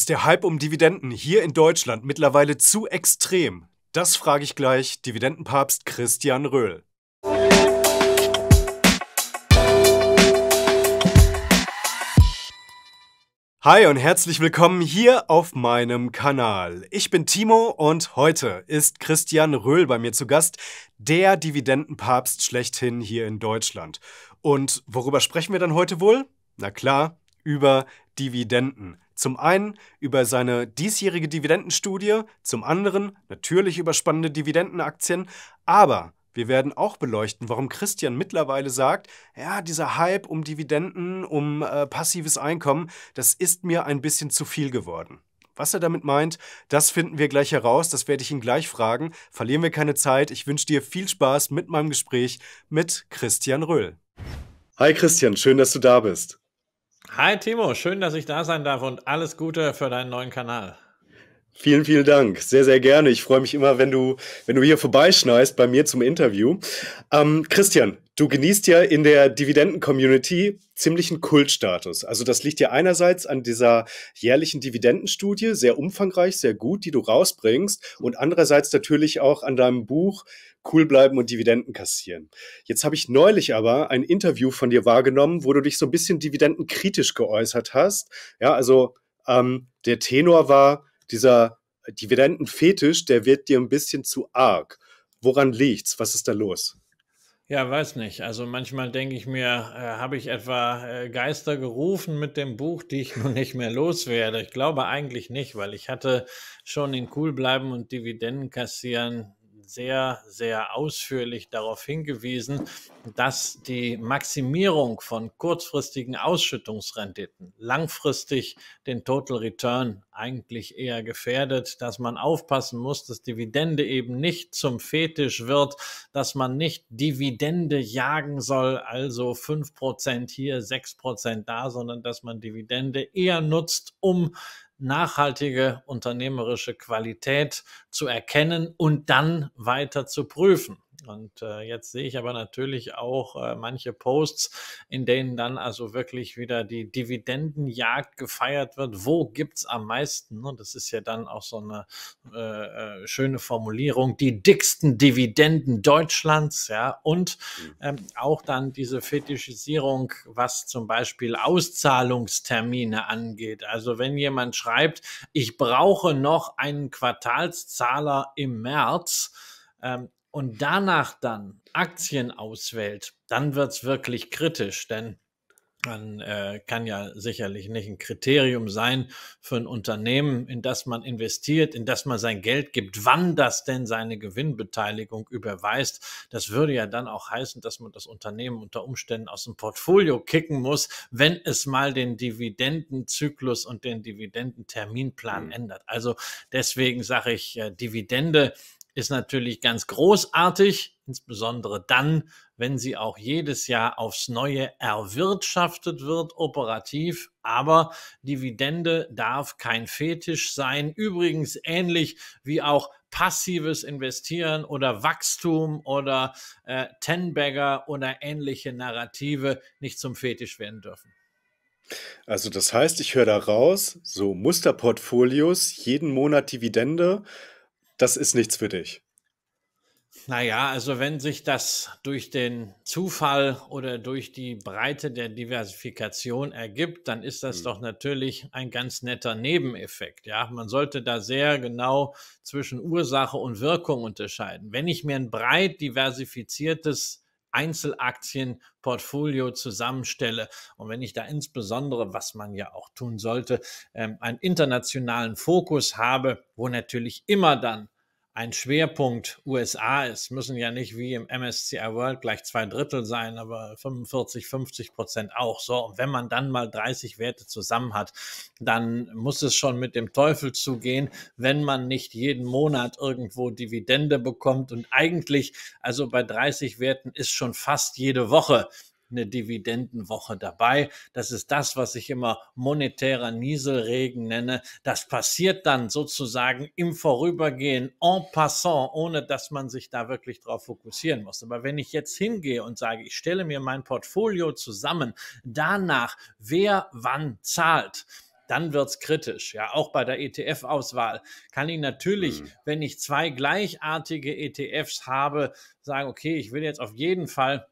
Ist der Hype um Dividenden hier in Deutschland mittlerweile zu extrem? Das frage ich gleich Dividendenpapst Christian Röhl. Hi und herzlich willkommen hier auf meinem Kanal. Ich bin Timo und heute ist Christian Röhl bei mir zu Gast, der Dividendenpapst schlechthin hier in Deutschland. Und worüber sprechen wir dann heute wohl? Na klar, über Dividenden. Zum einen über seine diesjährige Dividendenstudie, zum anderen natürlich über spannende Dividendenaktien, aber wir werden auch beleuchten, warum Christian mittlerweile sagt, ja, dieser Hype um Dividenden, um äh, passives Einkommen, das ist mir ein bisschen zu viel geworden. Was er damit meint, das finden wir gleich heraus, das werde ich ihn gleich fragen. Verlieren wir keine Zeit. Ich wünsche dir viel Spaß mit meinem Gespräch mit Christian Röhl. Hi Christian, schön, dass du da bist. Hi Timo, schön, dass ich da sein darf und alles Gute für deinen neuen Kanal. Vielen, vielen Dank. Sehr, sehr gerne. Ich freue mich immer, wenn du, wenn du hier vorbeischneist bei mir zum Interview. Ähm, Christian, du genießt ja in der Dividenden-Community ziemlichen Kultstatus. Also das liegt ja einerseits an dieser jährlichen Dividendenstudie, sehr umfangreich, sehr gut, die du rausbringst, und andererseits natürlich auch an deinem Buch cool bleiben und Dividenden kassieren. Jetzt habe ich neulich aber ein Interview von dir wahrgenommen, wo du dich so ein bisschen dividendenkritisch geäußert hast. Ja, also ähm, der Tenor war, dieser Dividendenfetisch, der wird dir ein bisschen zu arg. Woran liegt's? Was ist da los? Ja, weiß nicht. Also manchmal denke ich mir, äh, habe ich etwa äh, Geister gerufen mit dem Buch, die ich nun nicht mehr loswerde? Ich glaube eigentlich nicht, weil ich hatte schon in Cool bleiben und Dividenden kassieren sehr, sehr ausführlich darauf hingewiesen, dass die Maximierung von kurzfristigen Ausschüttungsrenditen langfristig den Total Return eigentlich eher gefährdet, dass man aufpassen muss, dass Dividende eben nicht zum Fetisch wird, dass man nicht Dividende jagen soll, also fünf Prozent hier, sechs Prozent da, sondern dass man Dividende eher nutzt, um nachhaltige unternehmerische Qualität zu erkennen und dann weiter zu prüfen. Und äh, jetzt sehe ich aber natürlich auch äh, manche Posts, in denen dann also wirklich wieder die Dividendenjagd gefeiert wird. Wo gibt's am meisten? Und das ist ja dann auch so eine äh, äh schöne Formulierung. Die dicksten Dividenden Deutschlands, ja. Und mhm. ähm, auch dann diese Fetischisierung, was zum Beispiel Auszahlungstermine angeht. Also wenn jemand schreibt, ich brauche noch einen Quartalszahler im März, ähm, und danach dann Aktien auswählt, dann wird es wirklich kritisch, denn man äh, kann ja sicherlich nicht ein Kriterium sein für ein Unternehmen, in das man investiert, in das man sein Geld gibt, wann das denn seine Gewinnbeteiligung überweist. Das würde ja dann auch heißen, dass man das Unternehmen unter Umständen aus dem Portfolio kicken muss, wenn es mal den Dividendenzyklus und den Dividendenterminplan mhm. ändert. Also deswegen sage ich, äh, Dividende ist natürlich ganz großartig, insbesondere dann, wenn sie auch jedes Jahr aufs Neue erwirtschaftet wird, operativ. Aber Dividende darf kein Fetisch sein. Übrigens ähnlich wie auch passives Investieren oder Wachstum oder äh, Tenbagger oder ähnliche Narrative nicht zum Fetisch werden dürfen. Also das heißt, ich höre da raus, so Musterportfolios, jeden Monat Dividende, das ist nichts für dich? Naja, also wenn sich das durch den Zufall oder durch die Breite der Diversifikation ergibt, dann ist das mhm. doch natürlich ein ganz netter Nebeneffekt. Ja, man sollte da sehr genau zwischen Ursache und Wirkung unterscheiden. Wenn ich mir ein breit diversifiziertes Einzelaktienportfolio zusammenstelle. Und wenn ich da insbesondere, was man ja auch tun sollte, ähm, einen internationalen Fokus habe, wo natürlich immer dann ein Schwerpunkt USA ist, müssen ja nicht wie im MSCI World gleich zwei Drittel sein, aber 45, 50 Prozent auch so. Und wenn man dann mal 30 Werte zusammen hat, dann muss es schon mit dem Teufel zugehen, wenn man nicht jeden Monat irgendwo Dividende bekommt. Und eigentlich, also bei 30 Werten ist schon fast jede Woche eine Dividendenwoche dabei. Das ist das, was ich immer monetärer Nieselregen nenne. Das passiert dann sozusagen im Vorübergehen, en passant, ohne dass man sich da wirklich drauf fokussieren muss. Aber wenn ich jetzt hingehe und sage, ich stelle mir mein Portfolio zusammen, danach, wer wann zahlt, dann wird es kritisch. Ja, auch bei der ETF-Auswahl kann ich natürlich, mhm. wenn ich zwei gleichartige ETFs habe, sagen, okay, ich will jetzt auf jeden Fall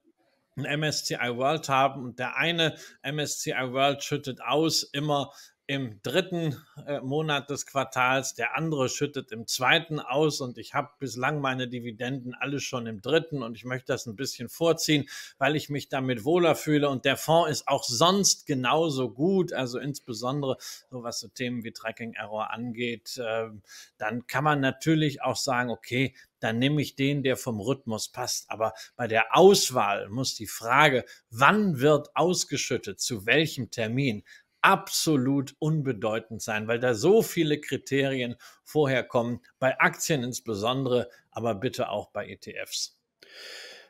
ein MSCI World haben und der eine MSCI World schüttet aus immer im dritten äh, Monat des Quartals, der andere schüttet im zweiten aus und ich habe bislang meine Dividenden alle schon im dritten und ich möchte das ein bisschen vorziehen, weil ich mich damit wohler fühle und der Fonds ist auch sonst genauso gut, also insbesondere so was so Themen wie Tracking Error angeht, ähm, dann kann man natürlich auch sagen, okay, dann nehme ich den, der vom Rhythmus passt. Aber bei der Auswahl muss die Frage, wann wird ausgeschüttet, zu welchem Termin, absolut unbedeutend sein, weil da so viele Kriterien vorher kommen, bei Aktien insbesondere, aber bitte auch bei ETFs.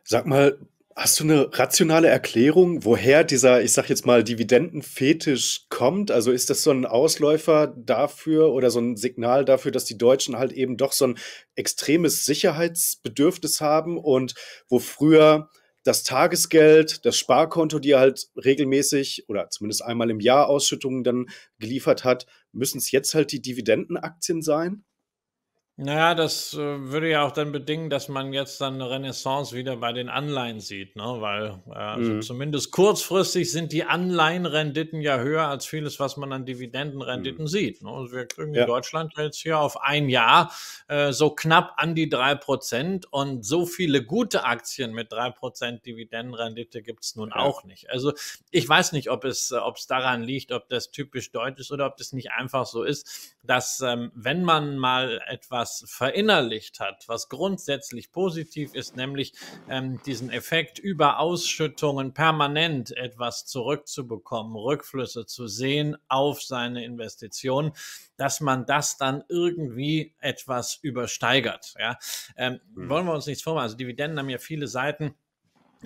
Sag mal, Hast du eine rationale Erklärung, woher dieser, ich sag jetzt mal, Dividendenfetisch kommt? Also ist das so ein Ausläufer dafür oder so ein Signal dafür, dass die Deutschen halt eben doch so ein extremes Sicherheitsbedürfnis haben und wo früher das Tagesgeld, das Sparkonto, die er halt regelmäßig oder zumindest einmal im Jahr Ausschüttungen dann geliefert hat, müssen es jetzt halt die Dividendenaktien sein? Naja, das äh, würde ja auch dann bedingen, dass man jetzt dann eine Renaissance wieder bei den Anleihen sieht, ne? weil äh, also mhm. zumindest kurzfristig sind die Anleihenrenditen ja höher als vieles, was man an Dividendenrenditen mhm. sieht. Ne? Und also wir kriegen ja. in Deutschland jetzt hier auf ein Jahr äh, so knapp an die drei Prozent und so viele gute Aktien mit drei Prozent Dividendenrendite gibt's nun ja. auch nicht. Also ich weiß nicht, ob es äh, ob es daran liegt, ob das typisch deutsch ist oder ob das nicht einfach so ist, dass ähm, wenn man mal etwas Podcast verinnerlicht hat, was grundsätzlich positiv ist, nämlich ähm, diesen Effekt über Ausschüttungen permanent etwas zurückzubekommen, Rückflüsse zu sehen auf seine Investitionen, dass man das dann irgendwie etwas übersteigert. Ja? Ähm, mhm. Wollen wir uns nichts vormachen. Also Dividenden haben ja viele Seiten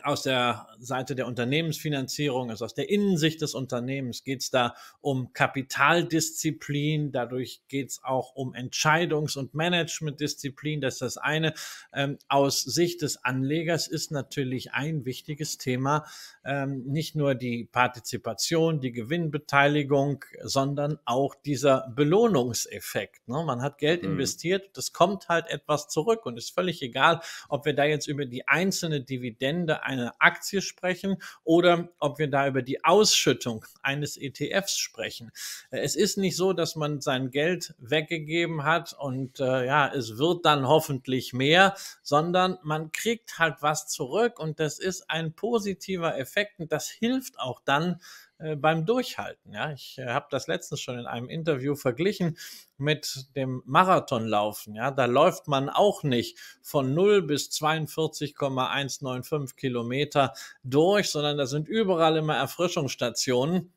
aus der Seite der Unternehmensfinanzierung, also aus der Innensicht des Unternehmens, geht es da um Kapitaldisziplin, dadurch geht es auch um Entscheidungs- und Managementdisziplin, das ist das eine. Ähm, aus Sicht des Anlegers ist natürlich ein wichtiges Thema ähm, nicht nur die Partizipation, die Gewinnbeteiligung, sondern auch dieser Belohnungseffekt. Ne? Man hat Geld mhm. investiert, das kommt halt etwas zurück und ist völlig egal, ob wir da jetzt über die einzelne Dividende über eine Aktie sprechen oder ob wir da über die Ausschüttung eines ETFs sprechen. Es ist nicht so, dass man sein Geld weggegeben hat und äh, ja, es wird dann hoffentlich mehr, sondern man kriegt halt was zurück und das ist ein positiver Effekt und das hilft auch dann, äh, beim Durchhalten. Ja, ich äh, habe das letztens schon in einem Interview verglichen mit dem Marathonlaufen. Ja, da läuft man auch nicht von 0 bis 42,195 Kilometer durch, sondern da sind überall immer Erfrischungsstationen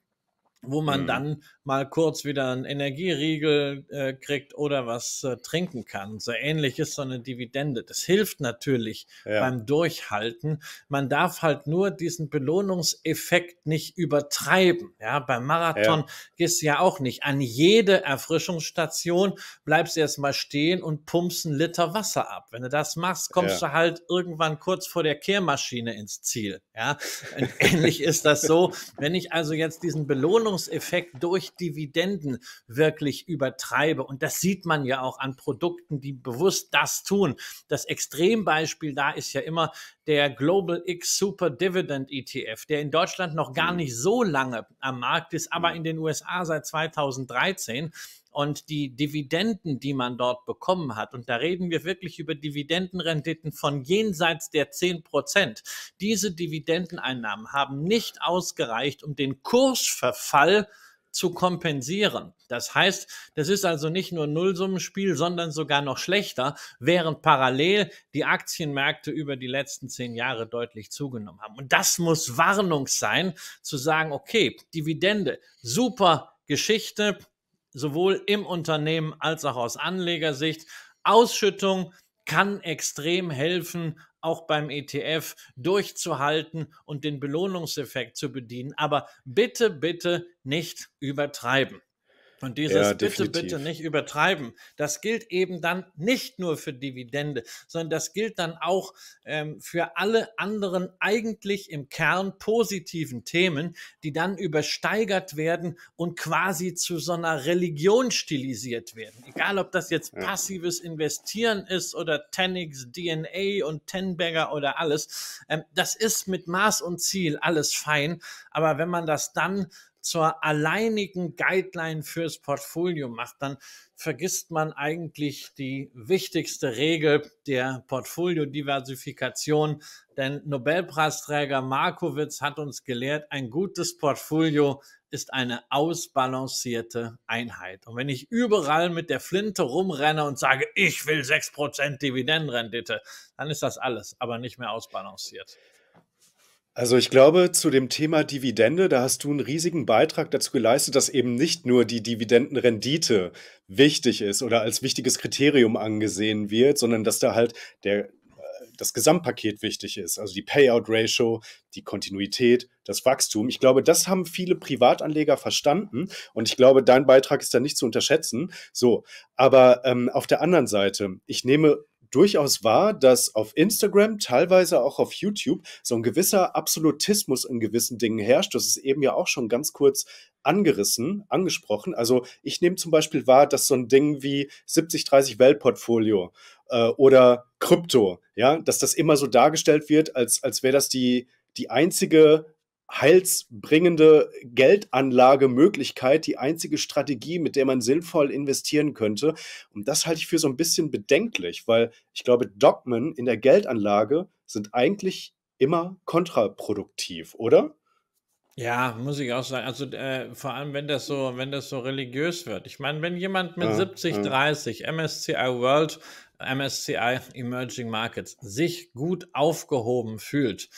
wo man mhm. dann mal kurz wieder einen Energieriegel äh, kriegt oder was äh, trinken kann. So ähnlich ist so eine Dividende. Das hilft natürlich ja. beim Durchhalten. Man darf halt nur diesen Belohnungseffekt nicht übertreiben. Ja, beim Marathon ja. gehst du ja auch nicht. An jede Erfrischungsstation bleibst du erstmal stehen und pumpst einen Liter Wasser ab. Wenn du das machst, kommst ja. du halt irgendwann kurz vor der Kehrmaschine ins Ziel. Ja, ähnlich ist das so. Wenn ich also jetzt diesen Belohnungseffekt Diskriminierungseffekt durch Dividenden wirklich übertreibe. Und das sieht man ja auch an Produkten, die bewusst das tun. Das Extrembeispiel da ist ja immer der Global X Super Dividend ETF, der in Deutschland noch gar mhm. nicht so lange am Markt ist, aber mhm. in den USA seit 2013 und die Dividenden, die man dort bekommen hat, und da reden wir wirklich über Dividendenrenditen von jenseits der 10 Prozent, diese Dividendeneinnahmen haben nicht ausgereicht, um den Kursverfall zu kompensieren. Das heißt, das ist also nicht nur Nullsummenspiel, sondern sogar noch schlechter, während parallel die Aktienmärkte über die letzten zehn Jahre deutlich zugenommen haben. Und das muss Warnung sein, zu sagen, okay, Dividende, super Geschichte, sowohl im Unternehmen als auch aus Anlegersicht. Ausschüttung kann extrem helfen, auch beim ETF durchzuhalten und den Belohnungseffekt zu bedienen. Aber bitte, bitte nicht übertreiben. Und dieses ja, bitte, bitte nicht übertreiben, das gilt eben dann nicht nur für Dividende, sondern das gilt dann auch ähm, für alle anderen eigentlich im Kern positiven Themen, die dann übersteigert werden und quasi zu so einer Religion stilisiert werden. Egal, ob das jetzt passives Investieren ist oder 10 DNA und Tenberger oder alles. Ähm, das ist mit Maß und Ziel alles fein. Aber wenn man das dann zur alleinigen Guideline fürs Portfolio macht, dann vergisst man eigentlich die wichtigste Regel der Portfoliodiversifikation. Denn Nobelpreisträger Markowitz hat uns gelehrt, ein gutes Portfolio ist eine ausbalancierte Einheit. Und wenn ich überall mit der Flinte rumrenne und sage, ich will 6% Dividendenrendite, dann ist das alles, aber nicht mehr ausbalanciert. Also ich glaube, zu dem Thema Dividende, da hast du einen riesigen Beitrag dazu geleistet, dass eben nicht nur die Dividendenrendite wichtig ist oder als wichtiges Kriterium angesehen wird, sondern dass da halt der, äh, das Gesamtpaket wichtig ist, also die Payout-Ratio, die Kontinuität, das Wachstum. Ich glaube, das haben viele Privatanleger verstanden und ich glaube, dein Beitrag ist da nicht zu unterschätzen. So, aber ähm, auf der anderen Seite, ich nehme durchaus wahr, dass auf Instagram, teilweise auch auf YouTube, so ein gewisser Absolutismus in gewissen Dingen herrscht. Das ist eben ja auch schon ganz kurz angerissen, angesprochen. Also ich nehme zum Beispiel wahr, dass so ein Ding wie 70-30 Weltportfolio äh, oder Krypto, ja, dass das immer so dargestellt wird, als, als wäre das die, die einzige heilsbringende Geldanlagemöglichkeit, die einzige Strategie, mit der man sinnvoll investieren könnte. Und das halte ich für so ein bisschen bedenklich, weil ich glaube, Dogmen in der Geldanlage sind eigentlich immer kontraproduktiv, oder? Ja, muss ich auch sagen. Also äh, vor allem, wenn das so, wenn das so religiös wird. Ich meine, wenn jemand mit ja, 70, ja. 30 MSCI World MSCI Emerging Markets sich gut aufgehoben fühlt,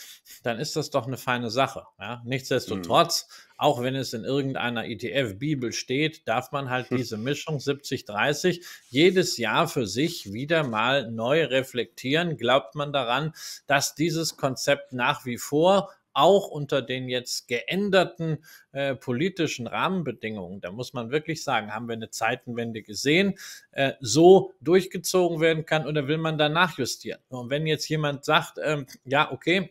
dann ist das doch eine feine Sache. Ja? Mhm. Nichtsdestotrotz, mhm. auch wenn es in irgendeiner ETF-Bibel steht, darf man halt hm. diese Mischung 70-30 jedes Jahr für sich wieder mal neu reflektieren. Glaubt man daran, dass dieses Konzept nach wie vor auch unter den jetzt geänderten äh, politischen Rahmenbedingungen, da muss man wirklich sagen, haben wir eine Zeitenwende gesehen, äh, so durchgezogen werden kann oder will man danach justieren? Und wenn jetzt jemand sagt, ähm, ja, okay,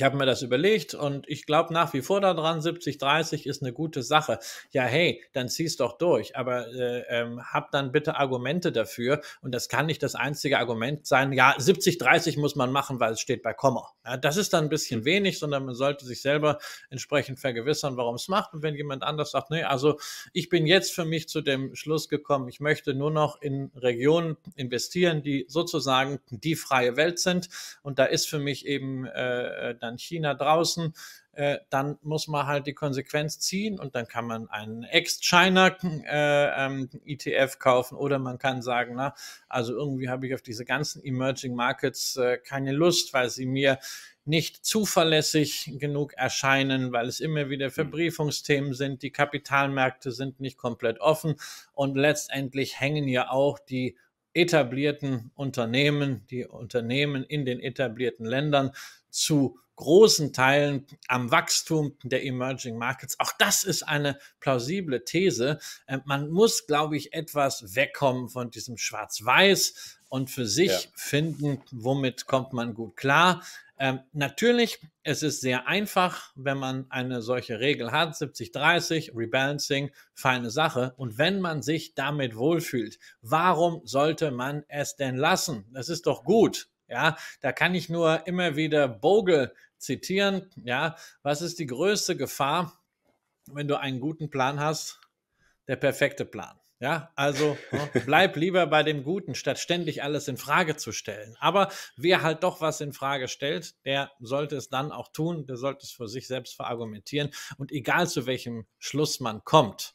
ich habe mir das überlegt und ich glaube nach wie vor daran, 70-30 ist eine gute Sache. Ja, hey, dann zieh's doch durch, aber äh, ähm, hab dann bitte Argumente dafür und das kann nicht das einzige Argument sein, ja, 70-30 muss man machen, weil es steht bei Komma. Ja, das ist dann ein bisschen wenig, sondern man sollte sich selber entsprechend vergewissern, warum es macht. Und wenn jemand anders sagt, nee, also ich bin jetzt für mich zu dem Schluss gekommen, ich möchte nur noch in Regionen investieren, die sozusagen die freie Welt sind und da ist für mich eben äh, äh dann dann China draußen, äh, dann muss man halt die Konsequenz ziehen und dann kann man einen Ex-China-ETF äh, ähm, e kaufen oder man kann sagen, na, also irgendwie habe ich auf diese ganzen Emerging Markets äh, keine Lust, weil sie mir nicht zuverlässig genug erscheinen, weil es immer wieder hm. Verbriefungsthemen sind, die Kapitalmärkte sind nicht komplett offen und letztendlich hängen ja auch die etablierten Unternehmen, die Unternehmen in den etablierten Ländern zu großen Teilen am Wachstum der Emerging Markets. Auch das ist eine plausible These. Äh, man muss, glaube ich, etwas wegkommen von diesem Schwarz-Weiß und für sich ja. finden, womit kommt man gut klar. Ähm, natürlich, es ist sehr einfach, wenn man eine solche Regel hat, 70-30, Rebalancing, feine Sache. Und wenn man sich damit wohlfühlt, warum sollte man es denn lassen? Das ist doch gut. Ja, da kann ich nur immer wieder Bogle zitieren. Ja, was ist die größte Gefahr, wenn du einen guten Plan hast? Der perfekte Plan. Ja, also ne, bleib lieber bei dem Guten, statt ständig alles in Frage zu stellen. Aber wer halt doch was in Frage stellt, der sollte es dann auch tun, der sollte es für sich selbst verargumentieren. Und egal zu welchem Schluss man kommt,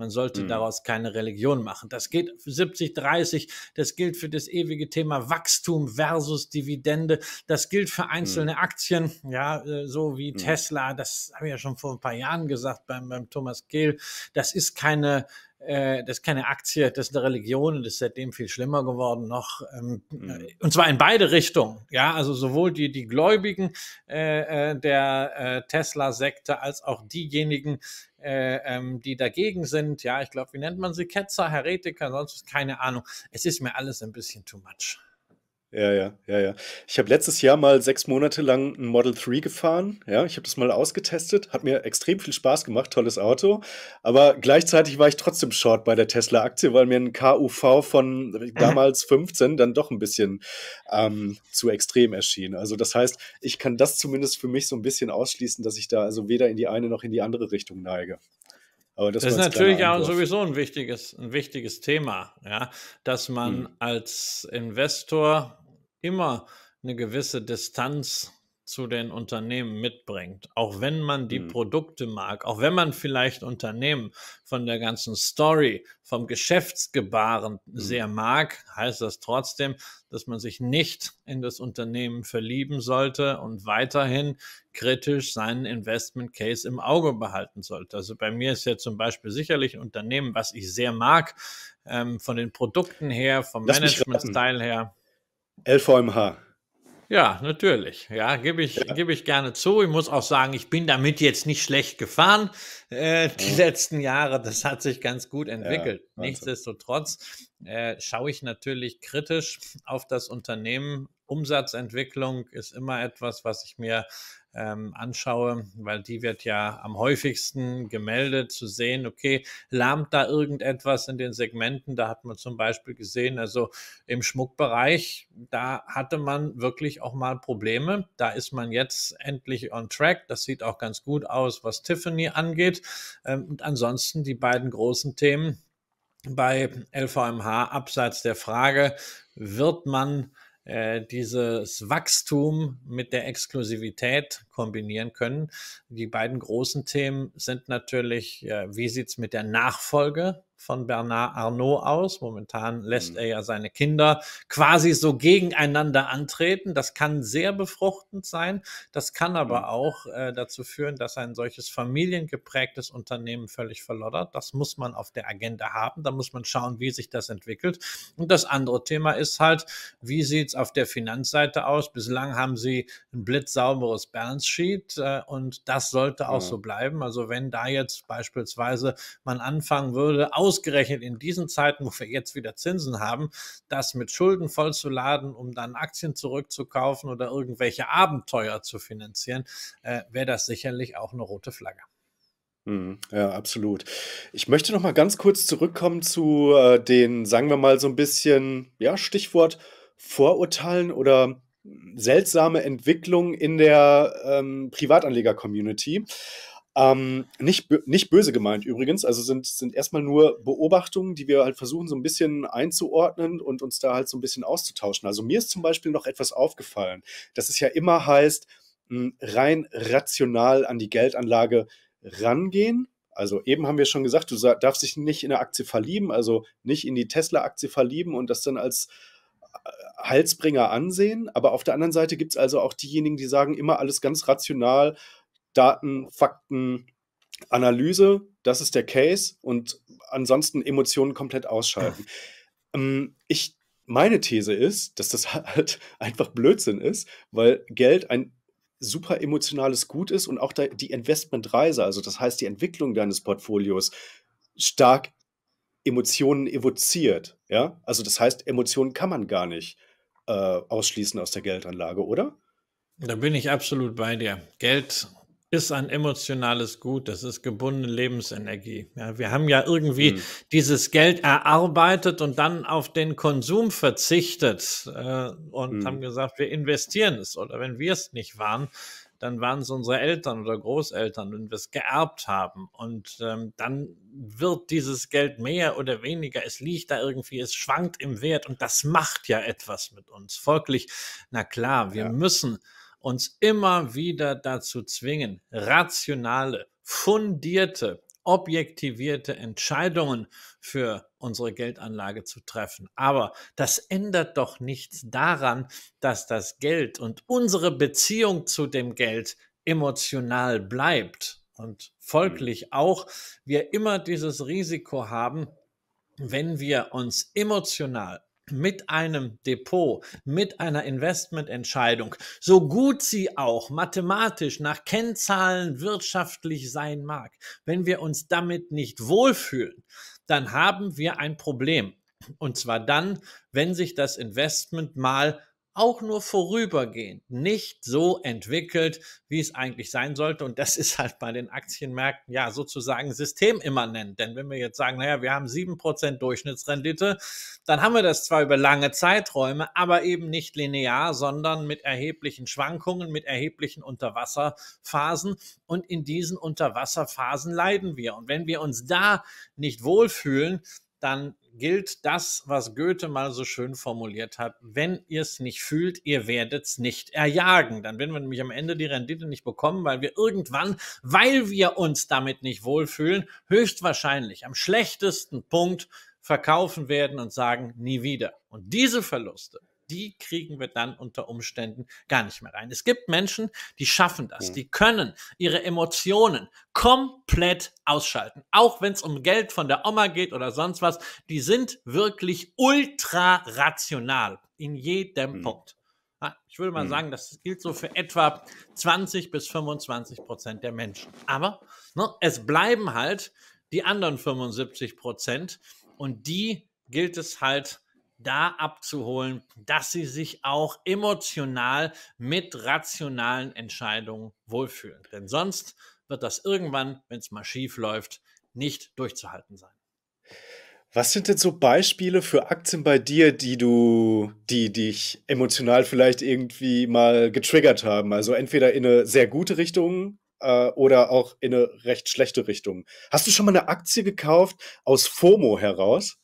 man sollte mhm. daraus keine Religion machen. Das geht für 70, 30. Das gilt für das ewige Thema Wachstum versus Dividende. Das gilt für mhm. einzelne mhm. Aktien. Ja, äh, so wie mhm. Tesla. Das habe ich ja schon vor ein paar Jahren gesagt beim, beim Thomas Gehl. Das ist keine äh, das ist keine Aktie, das ist eine Religion und das ist seitdem viel schlimmer geworden noch. Ähm, mhm. Äh, und zwar in beide Richtungen. Ja, also sowohl die, die Gläubigen äh, äh, der äh, Tesla-Sekte als auch diejenigen, äh, ähm, die dagegen sind. Ja, ich glaube, wie nennt man sie? Ketzer, Heretiker, sonst keine Ahnung. Es ist mir alles ein bisschen too much. Ja, ja, ja, ja. Ich habe letztes Jahr mal sechs Monate lang ein Model 3 gefahren. Ja, ich habe das mal ausgetestet. Hat mir extrem viel Spaß gemacht, tolles Auto. Aber gleichzeitig war ich trotzdem short bei der Tesla-Aktie, weil mir ein KUV von äh, damals 15 dann doch ein bisschen ähm, zu extrem erschien. Also das heißt, ich kann das zumindest für mich so ein bisschen ausschließen, dass ich da also weder in die eine noch in die andere Richtung neige. Das, das, ist natürlich auch sowieso ein wichtiges, ein wichtiges Thema, ja, dass man mhm. als Investor immer eine gewisse Distanz zu den Unternehmen mitbringt, auch wenn man die mhm. Produkte mag, auch wenn man vielleicht Unternehmen von der ganzen Story, vom Geschäftsgebaren mhm. sehr mag, heißt das trotzdem, dass man sich nicht in das Unternehmen verlieben sollte und weiterhin kritisch seinen Investment Case im Auge behalten sollte. Also bei mir ist ja zum Beispiel sicherlich ein Unternehmen, was ich sehr mag, ähm, von den Produkten her, vom Management-Style her. LVMH. Ja, natürlich. Ja, gebe ich, ja. Geb ich gerne zu. Ich muss auch sagen, ich bin damit jetzt nicht schlecht gefahren äh, die mhm. letzten Jahre. Das hat sich ganz gut entwickelt. Ja, Nichtsdestotrotz äh, schaue ich natürlich kritisch auf das Unternehmen. Umsatzentwicklung ist immer etwas, was ich mir ähm, anschaue, weil die wird ja am häufigsten gemeldet, zu sehen, okay, lahmt da irgendetwas in den Segmenten. Da hat man zum Beispiel gesehen, also im Schmuckbereich, da hatte man wirklich auch mal Probleme. Da ist man jetzt endlich on track. Das sieht auch ganz gut aus, was Tiffany angeht. Ähm, und ansonsten die beiden großen Themen bei LVMH abseits der Frage, wird man äh, dieses Wachstum mit der Exklusivität kombinieren können. Die beiden großen Themen sind natürlich, äh, wie sieht es mit der Nachfolge von Bernard Arnault aus. Momentan lässt mhm. er ja seine Kinder quasi so gegeneinander antreten. Das kann sehr befruchtend sein. Das kann aber mhm. auch äh, dazu führen, dass ein solches familiengeprägtes Unternehmen völlig verloddert. Das muss man auf der Agenda haben. Da muss man schauen, wie sich das entwickelt. Und das andere Thema ist halt, wie sieht es auf der Finanzseite aus? Bislang haben sie ein blitzsauberes Balance Sheet äh, und das sollte auch mhm. so bleiben. Also wenn da jetzt beispielsweise man anfangen würde, aus ausgerechnet in diesen Zeiten, wo wir jetzt wieder Zinsen haben, das mit Schulden vollzuladen, um dann Aktien zurückzukaufen oder irgendwelche Abenteuer zu finanzieren, äh, wäre das sicherlich auch eine rote Flagge. Mhm. Ja, absolut. Ich möchte noch mal ganz kurz zurückkommen zu äh, den, sagen wir mal so ein bisschen, ja, Stichwort Vorurteilen oder seltsame Entwicklung in der ähm, Privatanleger-Community. Ähm, nicht, nicht böse gemeint übrigens, also sind, sind erstmal nur Beobachtungen, die wir halt versuchen, so ein bisschen einzuordnen und uns da halt so ein bisschen auszutauschen. Also mir ist zum Beispiel noch etwas aufgefallen, dass es ja immer heißt, hm, rein rational an die Geldanlage rangehen. Also eben haben wir schon gesagt, du darfst dich nicht in eine Aktie verlieben, also nicht in die Tesla-Aktie verlieben und das dann als äh, Halsbringer ansehen. Aber auf der anderen Seite gibt es also auch diejenigen, die sagen, immer alles ganz rational Daten, Fakten, Analyse, das ist der Case und ansonsten Emotionen komplett ausschalten. Ah. ähm, ich, meine These ist, dass das halt einfach Blödsinn ist, weil Geld ein super emotionales Gut ist und auch die Investmentreise, also das heißt die Entwicklung deines Portfolios, stark Emotionen evoziert. Ja? Also das heißt, Emotionen kann man gar nicht äh, ausschließen aus der Geldanlage, oder? Da bin ich absolut bei dir. Geld ist ein emotionales Gut, das ist gebundene Lebensenergie. Ja, wir haben ja irgendwie mhm. dieses Geld erarbeitet und dann auf den Konsum verzichtet äh, und mhm. haben gesagt, wir investieren es. Oder wenn wir es nicht waren, dann waren es unsere Eltern oder Großeltern, wenn wir es geerbt haben. Und ähm, dann wird dieses Geld mehr oder weniger, es liegt da irgendwie, es schwankt im Wert und das macht ja etwas mit uns. Folglich, na klar, wir ja. müssen uns immer wieder dazu zwingen, rationale, fundierte, objektivierte Entscheidungen für unsere Geldanlage zu treffen. Aber das ändert doch nichts daran, dass das Geld und unsere Beziehung zu dem Geld emotional bleibt und folglich mhm. auch wir immer dieses Risiko haben, wenn wir uns emotional mit einem Depot, mit einer Investmententscheidung, so gut sie auch mathematisch nach Kennzahlen wirtschaftlich sein mag, wenn wir uns damit nicht wohlfühlen, dann haben wir ein Problem. Und zwar dann, wenn sich das Investment mal auch nur vorübergehend nicht so entwickelt, wie es eigentlich sein sollte. Und das ist halt bei den Aktienmärkten ja sozusagen systemimmanent. Denn wenn wir jetzt sagen, naja, wir haben sieben Prozent Durchschnittsrendite, dann haben wir das zwar über lange Zeiträume, aber eben nicht linear, sondern mit erheblichen Schwankungen, mit erheblichen Unterwasserphasen. Und in diesen Unterwasserphasen leiden wir. Und wenn wir uns da nicht wohlfühlen, dann gilt das, was Goethe mal so schön formuliert hat. Wenn ihr es nicht fühlt, ihr werdet es nicht erjagen. Dann werden wir nämlich am Ende die Rendite nicht bekommen, weil wir irgendwann, weil wir uns damit nicht wohlfühlen, höchstwahrscheinlich am schlechtesten Punkt verkaufen werden und sagen, nie wieder. Und diese Verluste, die kriegen wir dann unter Umständen gar nicht mehr rein. Es gibt Menschen, die schaffen das, mhm. die können ihre Emotionen komplett ausschalten. Auch wenn es um Geld von der Oma geht oder sonst was, die sind wirklich ultra rational in jedem mhm. Punkt. Ich würde mal mhm. sagen, das gilt so für etwa 20 bis 25 Prozent der Menschen. Aber ne, es bleiben halt die anderen 75 Prozent und die gilt es halt da abzuholen, dass sie sich auch emotional mit rationalen Entscheidungen wohlfühlen. Denn sonst wird das irgendwann, wenn es mal schief läuft, nicht durchzuhalten sein. Was sind denn so Beispiele für Aktien bei dir, die du, die dich emotional vielleicht irgendwie mal getriggert haben? Also entweder in eine sehr gute Richtung äh, oder auch in eine recht schlechte Richtung. Hast du schon mal eine Aktie gekauft aus FOMO heraus?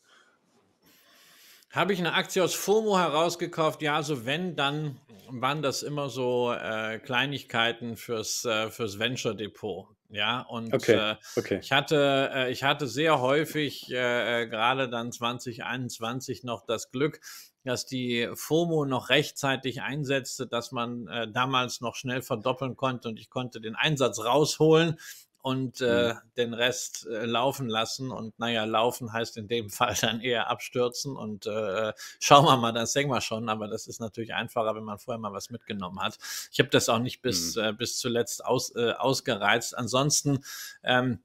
Habe ich eine Aktie aus FOMO herausgekauft? Ja, also wenn, dann waren das immer so äh, Kleinigkeiten fürs, äh, fürs Venture Depot. Ja, und okay, äh, okay. ich hatte, äh, ich hatte sehr häufig äh, äh gerade dann 2021 noch das Glück, dass die FOMO noch rechtzeitig einsetzte, dass man äh, damals noch schnell verdoppeln konnte und ich konnte den Einsatz rausholen und mhm. äh, mhm. den Rest äh, laufen lassen. Und naja, laufen heißt in dem Fall dann eher abstürzen und äh, schauen wir mal, das sehen wir schon. Aber das ist natürlich einfacher, wenn man vorher mal was mitgenommen hat. Ich habe das auch nicht mhm. bis, mhm. bis zuletzt aus, äh, ausgereizt. Ansonsten ähm,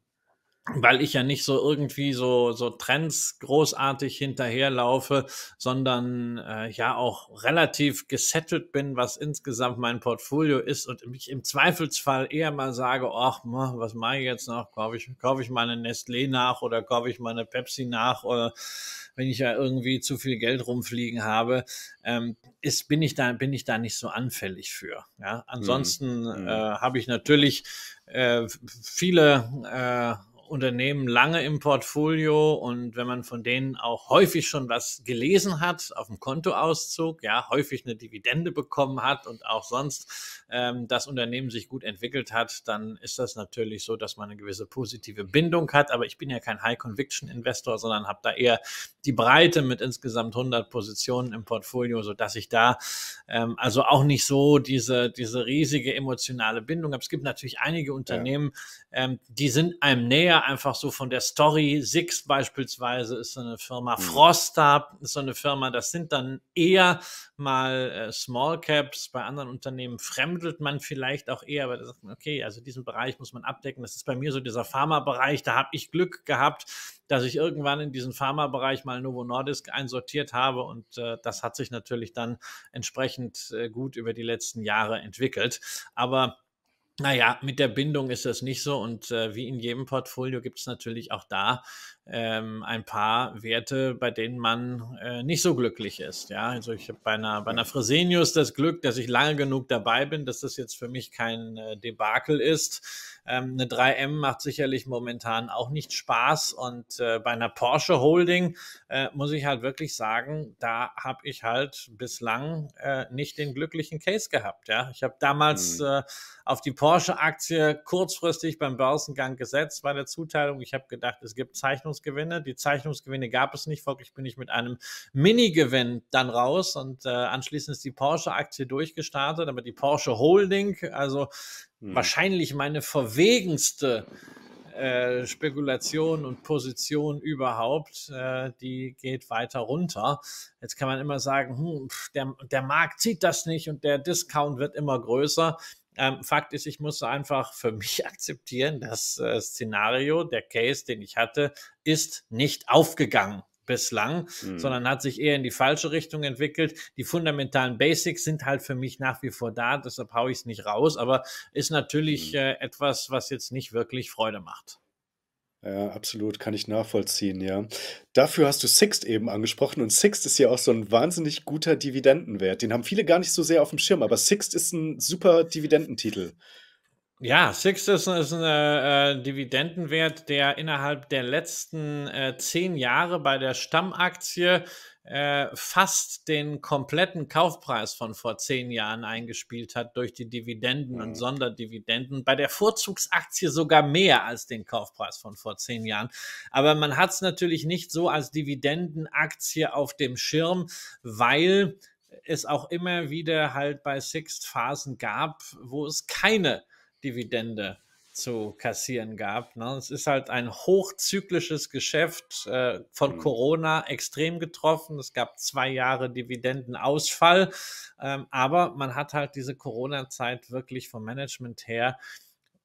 weil ich ja nicht so irgendwie so, so Trends großartig hinterherlaufe, sondern äh, ja auch relativ gesettelt bin, was insgesamt mein Portfolio ist und mich im Zweifelsfall eher mal sage, ach, was mache ich jetzt noch? Kaufe ich, kauf ich meine Nestlé nach oder kaufe ich meine Pepsi nach oder äh, wenn ich ja irgendwie zu viel Geld rumfliegen habe, ähm, ist, bin, ich da, bin ich da nicht so anfällig für. Ja? Mhm. Ansonsten mhm. äh, habe ich natürlich äh, viele äh, Unternehmen lange im Portfolio und wenn man von denen auch häufig schon was gelesen hat auf dem Kontoauszug, ja, häufig eine Dividende bekommen hat und auch sonst ähm, das Unternehmen sich gut entwickelt hat, dann ist das natürlich so, dass man eine gewisse positive Bindung hat. Aber ich bin ja kein High-Conviction-Investor, sondern habe da eher die Breite mit insgesamt 100 Positionen im Portfolio, sodass ich da ähm, also auch nicht so diese, diese riesige emotionale Bindung habe. Es gibt natürlich einige Unternehmen, ja. ähm, die sind einem näher einfach so von der Story. Six beispielsweise ist so eine Firma. Mhm. Frosta ist so eine Firma. Das sind dann eher mal äh, Small Caps. Bei anderen Unternehmen fremdelt man vielleicht auch eher, weil da sagt man, okay, also diesen Bereich muss man abdecken. Das ist bei mir so dieser Pharma-Bereich. Da habe ich Glück gehabt, dass ich irgendwann in diesen Pharma-Bereich mal Novo Nordisk einsortiert habe. Und äh, das hat sich natürlich dann entsprechend äh, gut über die letzten Jahre entwickelt. Aber naja, mit der Bindung ist das nicht so und äh, wie in jedem Portfolio gibt es natürlich auch da ähm, ein paar Werte, bei denen man äh, nicht so glücklich ist. Ja, also ich habe bei einer, bei einer Fresenius das Glück, dass ich lange genug dabei bin, dass das jetzt für mich kein äh, Debakel ist. Ähm, eine 3M macht sicherlich momentan auch nicht Spaß und äh, bei einer Porsche Holding äh, muss ich halt wirklich sagen, da habe ich halt bislang äh, nicht den glücklichen Case gehabt. Ja, ich habe damals mhm. Äh, auf die Porsche Aktie kurzfristig beim Börsengang gesetzt bei der Zuteilung. Ich habe gedacht, es gibt Zeichnungsgewinne. Die Zeichnungsgewinne gab es nicht. Folglich bin ich mit einem Mini-Gewinn dann raus und äh, anschließend ist die Porsche Aktie durchgestartet, aber die Porsche Holding, also hm. wahrscheinlich meine verwegenste äh, Spekulation und Position überhaupt, äh, die geht weiter runter. Jetzt kann man immer sagen, hm, der, der Markt sieht das nicht und der Discount wird immer größer. Ähm, Fakt ist, ich muss einfach für mich akzeptieren, das äh, Szenario, der Case, den ich hatte, ist nicht aufgegangen bislang, mhm. sondern hat sich eher in die falsche Richtung entwickelt. Die fundamentalen Basics sind halt für mich nach wie vor da, deshalb haue ich es nicht raus, aber ist natürlich mhm. äh, etwas, was jetzt nicht wirklich Freude macht. Ja, absolut, kann ich nachvollziehen, ja. Dafür hast du Sixt eben angesprochen und Sixt ist ja auch so ein wahnsinnig guter Dividendenwert. Den haben viele gar nicht so sehr auf dem Schirm, aber Sixt ist ein super Dividendentitel. Ja, Six ist, ist ein äh, äh, Dividendenwert, der innerhalb der letzten äh, zehn Jahre bei der Stammaktie äh, fast den kompletten Kaufpreis von vor zehn Jahren eingespielt hat durch die Dividenden mhm. und Sonderdividenden. Bei der Vorzugsaktie sogar mehr als den Kaufpreis von vor zehn Jahren. Aber man hat es natürlich nicht so als Dividendenaktie auf dem Schirm, weil es auch immer wieder halt bei Sixth Phasen gab, wo es keine Dividende zu kassieren gab. Ne? Es ist halt ein hochzyklisches Geschäft äh, von mhm. Corona extrem getroffen. Es gab zwei Jahre Dividendenausfall, ähm, aber man hat halt diese Corona-Zeit wirklich vom Management her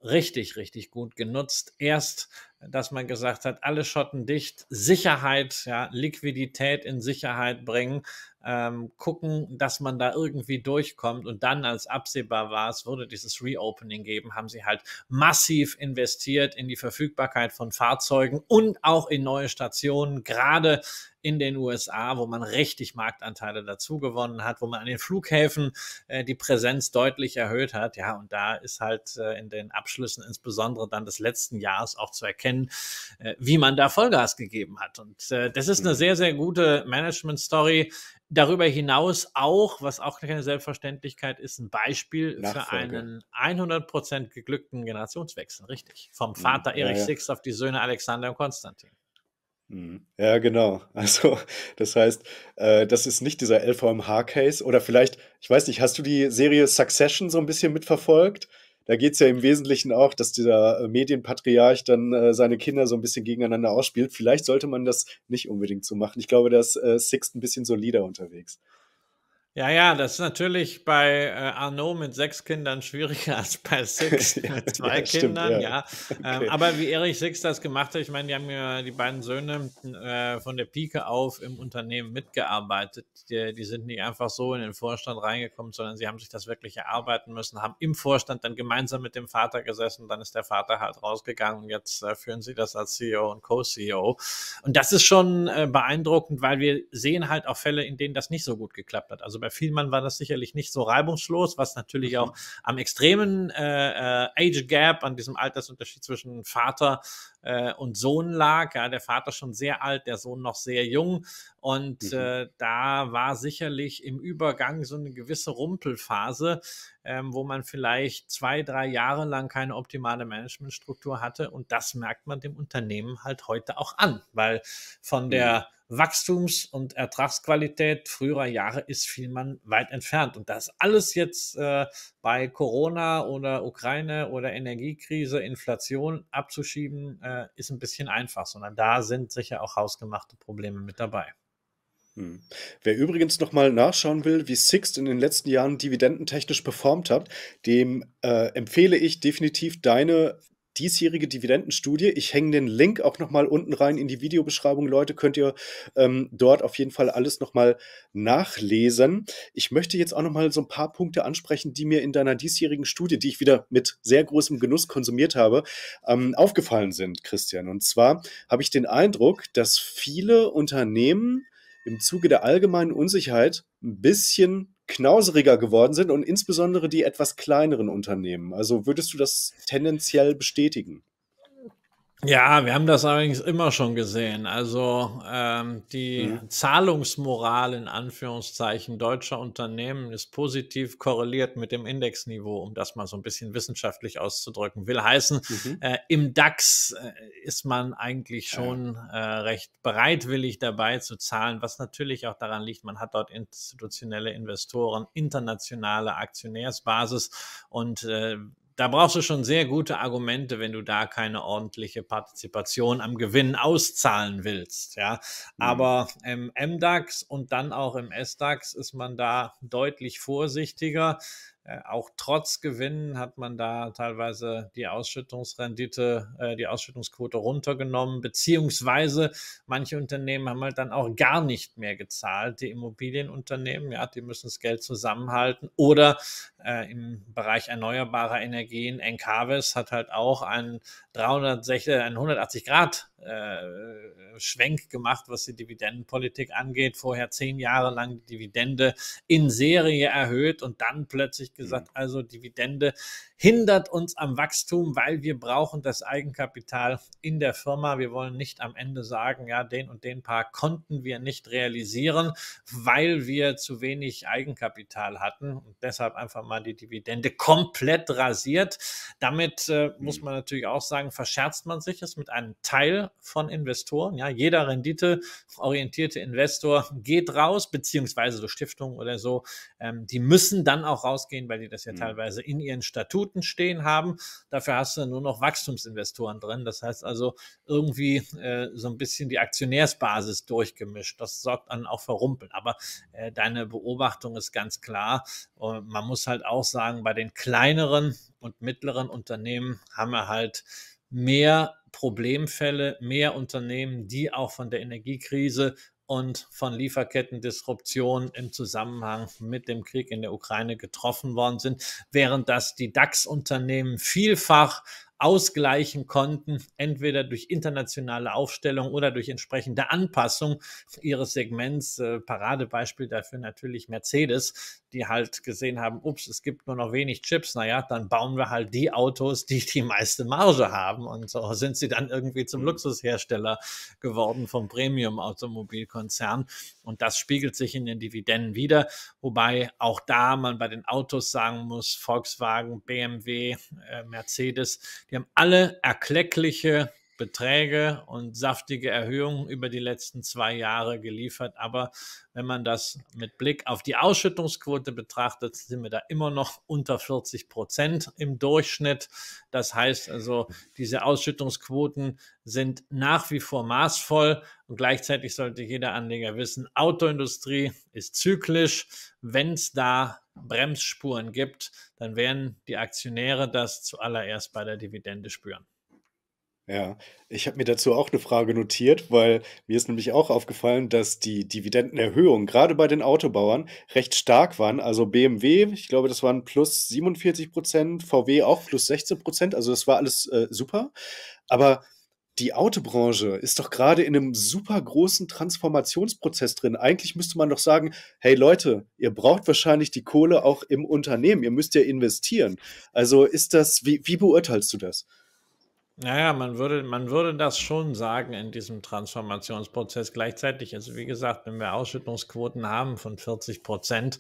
richtig, richtig gut genutzt. Erst dass man gesagt hat, alle Schotten dicht, Sicherheit, ja, Liquidität in Sicherheit bringen, ähm, gucken, dass man da irgendwie durchkommt. Und dann, als absehbar war, es würde dieses Reopening geben, haben sie halt massiv investiert in die Verfügbarkeit von Fahrzeugen und auch in neue Stationen, gerade in den USA, wo man richtig Marktanteile dazu gewonnen hat, wo man an den Flughäfen äh, die Präsenz deutlich erhöht hat. Ja, und da ist halt äh, in den Abschlüssen insbesondere dann des letzten Jahres auch zu erkennen, erkennen, äh, wie man da Vollgas gegeben hat. Und äh, das ist eine mhm. sehr, sehr gute Management-Story. Darüber hinaus auch, was auch keine Selbstverständlichkeit ist, ein Beispiel für einen 100% geglückten Generationswechsel, richtig. Vom mhm. Vater ja, Erich ja, Six auf die Söhne Alexander und Konstantin. Mhm. Ja, genau. Also, das heißt, äh, das ist nicht dieser LVMH-Case oder vielleicht, ich weiß nicht, hast du die Serie Succession so ein bisschen mitverfolgt? da geht's ja im Wesentlichen auch, dass dieser äh, Medienpatriarch dann äh, seine Kinder so ein bisschen gegeneinander ausspielt. Vielleicht sollte man das nicht unbedingt so machen. Ich glaube, da ist äh, Sixt ein bisschen solider unterwegs. Ja, ja, das ist natürlich bei äh, Arnaud mit sechs Kindern schwieriger als bei Six mit zwei ja, Kindern, stimmt, ja. ja. Ähm, okay. aber wie Erich Six das gemacht hat, ich meine, die haben ja die beiden Söhne äh, von der Pike auf im Unternehmen mitgearbeitet. Die, die, sind nicht einfach so in den Vorstand reingekommen, sondern sie haben sich das wirklich erarbeiten müssen, haben im Vorstand dann gemeinsam mit dem Vater gesessen, dann ist der Vater halt rausgegangen und jetzt äh, führen sie das als CEO und Co-CEO. Und das ist schon äh, beeindruckend, weil wir sehen halt auch Fälle, in denen das nicht so gut geklappt hat. Also bei Vielmann war das sicherlich nicht so reibungslos, was natürlich mhm. auch am extremen äh, äh, Age Gap, an diesem Altersunterschied zwischen Vater äh, und Sohn lag. Ja, der Vater schon sehr alt, der Sohn noch sehr jung. Und mhm. äh, da war sicherlich im Übergang so eine gewisse Rumpelphase, ähm, wo man vielleicht zwei, drei Jahre lang keine optimale Managementstruktur hatte. Und das merkt man dem Unternehmen halt heute auch an, weil von mhm. der Wachstums- und Ertragsqualität früherer Jahre ist Vielmann weit entfernt. Und das alles jetzt äh, bei Corona oder Ukraine oder Energiekrise, Inflation abzuschieben, äh, ist ein bisschen einfach, sondern da sind sicher auch hausgemachte Probleme mit dabei. Hm. Wer übrigens nochmal nachschauen will, wie Sixt in den letzten Jahren dividendentechnisch performt hat, dem äh, empfehle ich definitiv deine diesjährige Dividendenstudie. Ich hänge den Link auch nochmal unten rein in die Videobeschreibung. Leute, könnt ihr ähm, dort auf jeden Fall alles nochmal nachlesen. Ich möchte jetzt auch nochmal so ein paar Punkte ansprechen, die mir in deiner diesjährigen Studie, die ich wieder mit sehr großem Genuss konsumiert habe, ähm, aufgefallen sind, Christian. Und zwar habe ich den Eindruck, dass viele Unternehmen im Zuge der allgemeinen Unsicherheit ein bisschen knauseriger geworden sind und insbesondere die etwas kleineren Unternehmen. Also würdest du das tendenziell bestätigen? Ja, wir haben das allerdings immer schon gesehen. Also ähm, die mhm. Zahlungsmoral in Anführungszeichen deutscher Unternehmen ist positiv korreliert mit dem Indexniveau, um das mal so ein bisschen wissenschaftlich auszudrücken. Will heißen, mhm. äh, im DAX äh, ist man eigentlich schon äh, recht bereitwillig dabei zu zahlen, was natürlich auch daran liegt, man hat dort institutionelle Investoren, internationale Aktionärsbasis und äh, da brauchst du schon sehr gute Argumente, wenn du da keine ordentliche Partizipation am Gewinn auszahlen willst. Ja, mhm. aber im MDAX und dann auch im SDAX ist man da deutlich vorsichtiger. Äh, auch trotz Gewinnen hat man da teilweise die Ausschüttungsrendite, äh, die Ausschüttungsquote runtergenommen, beziehungsweise manche Unternehmen haben halt dann auch gar nicht mehr gezahlt. Die Immobilienunternehmen, ja, die müssen das Geld zusammenhalten. Oder äh, im Bereich erneuerbarer Energien, Encarvis hat halt auch einen 360, einen 180 Grad äh, Schwenk gemacht, was die Dividendenpolitik angeht. Vorher zehn Jahre lang die Dividende in Serie erhöht und dann plötzlich gesagt, mhm. also Dividende hindert uns am Wachstum, weil wir brauchen das Eigenkapital in der Firma. Wir wollen nicht am Ende sagen, ja, den und den Paar konnten wir nicht realisieren, weil wir zu wenig Eigenkapital hatten und deshalb einfach mal die Dividende komplett rasiert. Damit äh, muss mhm. man natürlich auch sagen, verscherzt man sich es mit einem Teil von Investoren. Ja, jeder renditeorientierte Investor geht raus, beziehungsweise so Stiftungen oder so. Ähm, die müssen dann auch rausgehen, weil die das ja mhm. teilweise in ihren Statuten stehen haben. Dafür hast du nur noch Wachstumsinvestoren drin. Das heißt also irgendwie äh, so ein bisschen die Aktionärsbasis durchgemischt. Das sorgt dann auch für Rumpel. Aber äh, deine Beobachtung ist ganz klar. Und man muss halt auch sagen, bei den kleineren und mittleren Unternehmen haben wir halt mehr Problemfälle mehr Unternehmen, die auch von der Energiekrise und von Lieferkettendisruptionen im Zusammenhang mit dem Krieg in der Ukraine getroffen worden sind, während das die DAX-Unternehmen vielfach ausgleichen konnten, entweder durch internationale Aufstellung oder durch entsprechende Anpassung ihres Segments. Äh, Paradebeispiel dafür natürlich Mercedes, die halt gesehen haben, ups, es gibt nur noch wenig Chips, naja, dann bauen wir halt die Autos, die die meiste Marge haben. Und so sind sie dann irgendwie zum mhm. Luxushersteller geworden vom Premium-Automobilkonzern. Und das spiegelt sich in den Dividenden wieder, wobei auch da man bei den Autos sagen muss, Volkswagen, BMW, äh, Mercedes, die haben alle erkleckliche Beträge und saftige Erhöhungen über die letzten zwei Jahre geliefert. Aber wenn man das mit Blick auf die Ausschüttungsquote betrachtet, sind wir da immer noch unter 40 Prozent im Durchschnitt. Das heißt also, diese Ausschüttungsquoten sind nach wie vor maßvoll. Und gleichzeitig sollte jeder Anleger wissen, Autoindustrie ist zyklisch. Wenn es da Bremsspuren gibt, dann werden die Aktionäre das zuallererst bei der Dividende spüren. Ja, ich habe mir dazu auch eine Frage notiert, weil mir ist nämlich auch aufgefallen, dass die Dividendenerhöhungen gerade bei den Autobauern recht stark waren. Also BMW, ich glaube, das waren plus 47 Prozent, VW auch plus 16 Prozent. Also das war alles äh, super. Aber die Autobranche ist doch gerade in einem super großen Transformationsprozess drin. Eigentlich müsste man doch sagen, hey Leute, ihr braucht wahrscheinlich die Kohle auch im Unternehmen, ihr müsst ja investieren. Also ist das, wie, wie beurteilst du das? Naja, man würde, man würde das schon sagen in diesem Transformationsprozess. Gleichzeitig, also wie gesagt, wenn wir Ausschüttungsquoten haben von 40 Prozent,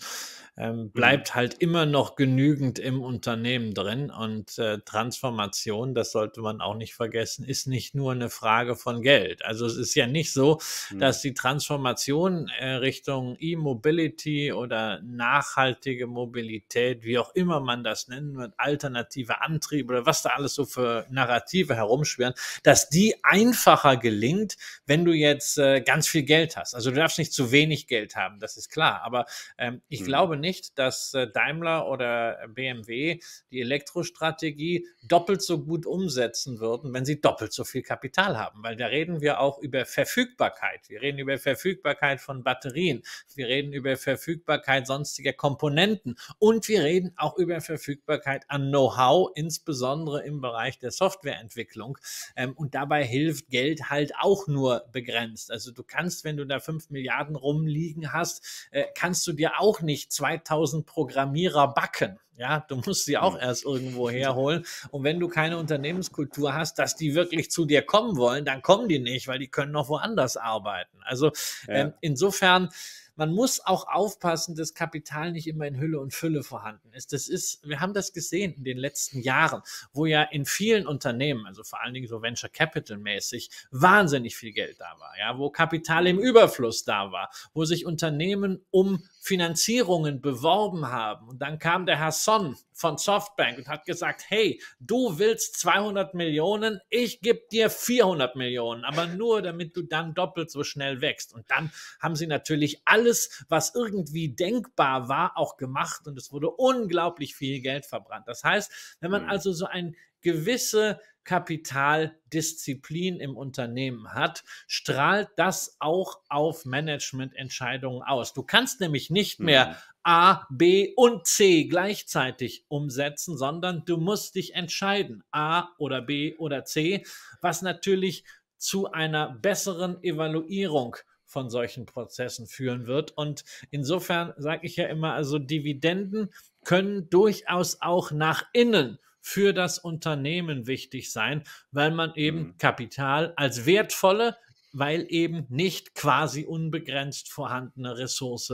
ähm, mhm. bleibt halt immer noch genügend im Unternehmen drin. Und äh, Transformation, das sollte man auch nicht vergessen, ist nicht nur eine Frage von Geld. Also es ist ja nicht so, mhm. dass die Transformation äh, Richtung E-Mobility oder nachhaltige Mobilität, wie auch immer man das nennen wird, alternative Antriebe oder was da alles so für Narrative herumschwirren, dass die einfacher gelingt, wenn du jetzt äh, ganz viel Geld hast. Also du darfst nicht zu wenig Geld haben, das ist klar. Aber ähm, ich mhm. glaube nicht, nicht, dass äh, Daimler oder äh, BMW die Elektrostrategie doppelt so gut umsetzen würden, wenn sie doppelt so viel Kapital haben. Weil da reden wir auch über Verfügbarkeit. Wir reden über Verfügbarkeit von Batterien. Wir reden über Verfügbarkeit sonstiger Komponenten. Und wir reden auch über Verfügbarkeit an Know-how, insbesondere im Bereich der Softwareentwicklung. Ähm, und dabei hilft Geld halt auch nur begrenzt. Also du kannst, wenn du da fünf Milliarden rumliegen hast, äh, kannst du dir auch nicht zwei 2000 Programmierer backen. Ja, du musst sie auch hm. erst irgendwo herholen. Und wenn du keine Unternehmenskultur hast, dass die wirklich zu dir kommen wollen, dann kommen die nicht, weil die können noch woanders arbeiten. Also ja. ähm, insofern man muss auch aufpassen, dass Kapital nicht immer in Hülle und Fülle vorhanden ist. Das ist, wir haben das gesehen in den letzten Jahren, wo ja in vielen Unternehmen, also vor allen Dingen so Venture Capital mäßig, wahnsinnig viel Geld da war, ja, wo Kapital im Überfluss da war, wo sich Unternehmen um Finanzierungen beworben haben. Und dann kam der Herr Son von Softbank und hat gesagt, hey, du willst 200 Millionen, ich gebe dir 400 Millionen, aber nur, damit du dann doppelt so schnell wächst. Und dann haben sie natürlich alles, was irgendwie denkbar war, auch gemacht und es wurde unglaublich viel Geld verbrannt. Das heißt, wenn man mhm. also so ein gewisse Kapitaldisziplin im Unternehmen hat, strahlt das auch auf Managemententscheidungen aus. Du kannst nämlich nicht mehr mhm. A, B und C gleichzeitig umsetzen, sondern du musst dich entscheiden, A oder B oder C, was natürlich zu einer besseren Evaluierung von solchen Prozessen führen wird. Und insofern sage ich ja immer, also Dividenden können durchaus auch nach innen für das Unternehmen wichtig sein, weil man eben mhm. Kapital als wertvolle, weil eben nicht quasi unbegrenzt vorhandene Ressource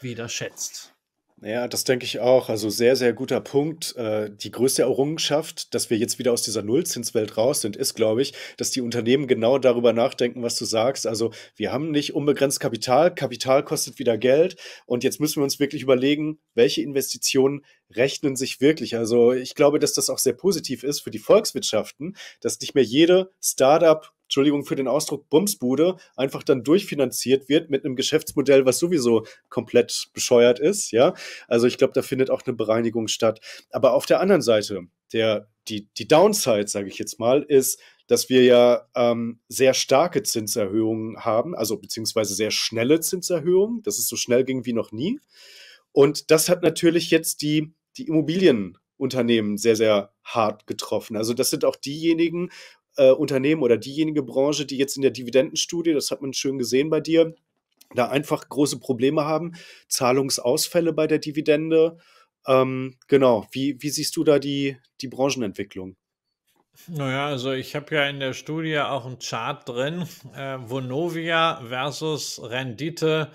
wieder schätzt. Ja, das denke ich auch. Also sehr, sehr guter Punkt. Äh, die größte Errungenschaft, dass wir jetzt wieder aus dieser Nullzinswelt raus sind, ist, glaube ich, dass die Unternehmen genau darüber nachdenken, was du sagst. Also wir haben nicht unbegrenzt Kapital, Kapital kostet wieder Geld und jetzt müssen wir uns wirklich überlegen, welche Investitionen rechnen sich wirklich. Also ich glaube, dass das auch sehr positiv ist für die Volkswirtschaften, dass nicht mehr jede Startup Entschuldigung für den Ausdruck, Bumsbude einfach dann durchfinanziert wird mit einem Geschäftsmodell, was sowieso komplett bescheuert ist, ja. Also ich glaube, da findet auch eine Bereinigung statt. Aber auf der anderen Seite, der, die, die Downside, sage ich jetzt mal, ist, dass wir ja ähm, sehr starke Zinserhöhungen haben, also beziehungsweise sehr schnelle Zinserhöhungen, dass es so schnell ging wie noch nie. Und das hat natürlich jetzt die die Immobilienunternehmen sehr, sehr hart getroffen. Also das sind auch diejenigen äh, Unternehmen oder diejenige Branche, die jetzt in der Dividendenstudie, das hat man schön gesehen bei dir, da einfach große Probleme haben, Zahlungsausfälle bei der Dividende. Ähm, genau, wie, wie siehst du da die, die Branchenentwicklung? Naja, also ich habe ja in der Studie auch einen Chart drin, äh, Vonovia versus Rendite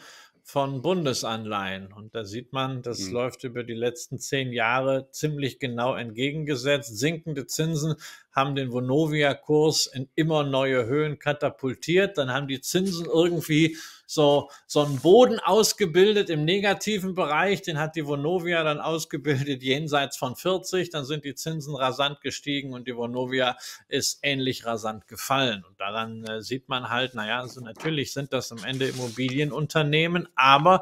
von Bundesanleihen. Und da sieht man, das mhm. läuft über die letzten zehn Jahre ziemlich genau entgegengesetzt. Sinkende Zinsen haben den Vonovia-Kurs in immer neue Höhen katapultiert. Dann haben die Zinsen irgendwie so, so einen Boden ausgebildet im negativen Bereich. Den hat die Vonovia dann ausgebildet jenseits von 40. Dann sind die Zinsen rasant gestiegen und die Vonovia ist ähnlich rasant gefallen. Und daran äh, sieht man halt, naja, also natürlich sind das am Ende Immobilienunternehmen, aber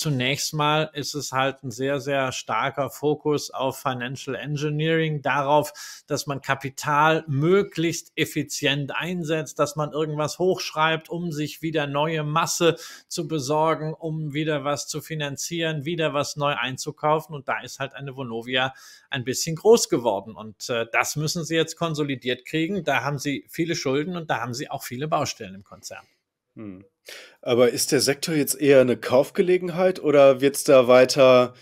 zunächst mal ist es halt ein sehr, sehr starker Fokus auf Financial Engineering, darauf, dass man Kapital möglichst effizient einsetzt, dass man irgendwas hochschreibt, um sich wieder neue Masse zu besorgen, um wieder was zu finanzieren, wieder was neu einzukaufen. Und da ist halt eine Vonovia ein bisschen groß geworden. Und äh, das müssen sie jetzt konsolidiert kriegen. Da haben sie viele Schulden und da haben sie auch viele Baustellen im Konzern. Hm. Aber ist der Sektor jetzt eher eine Kaufgelegenheit oder wird es da weiter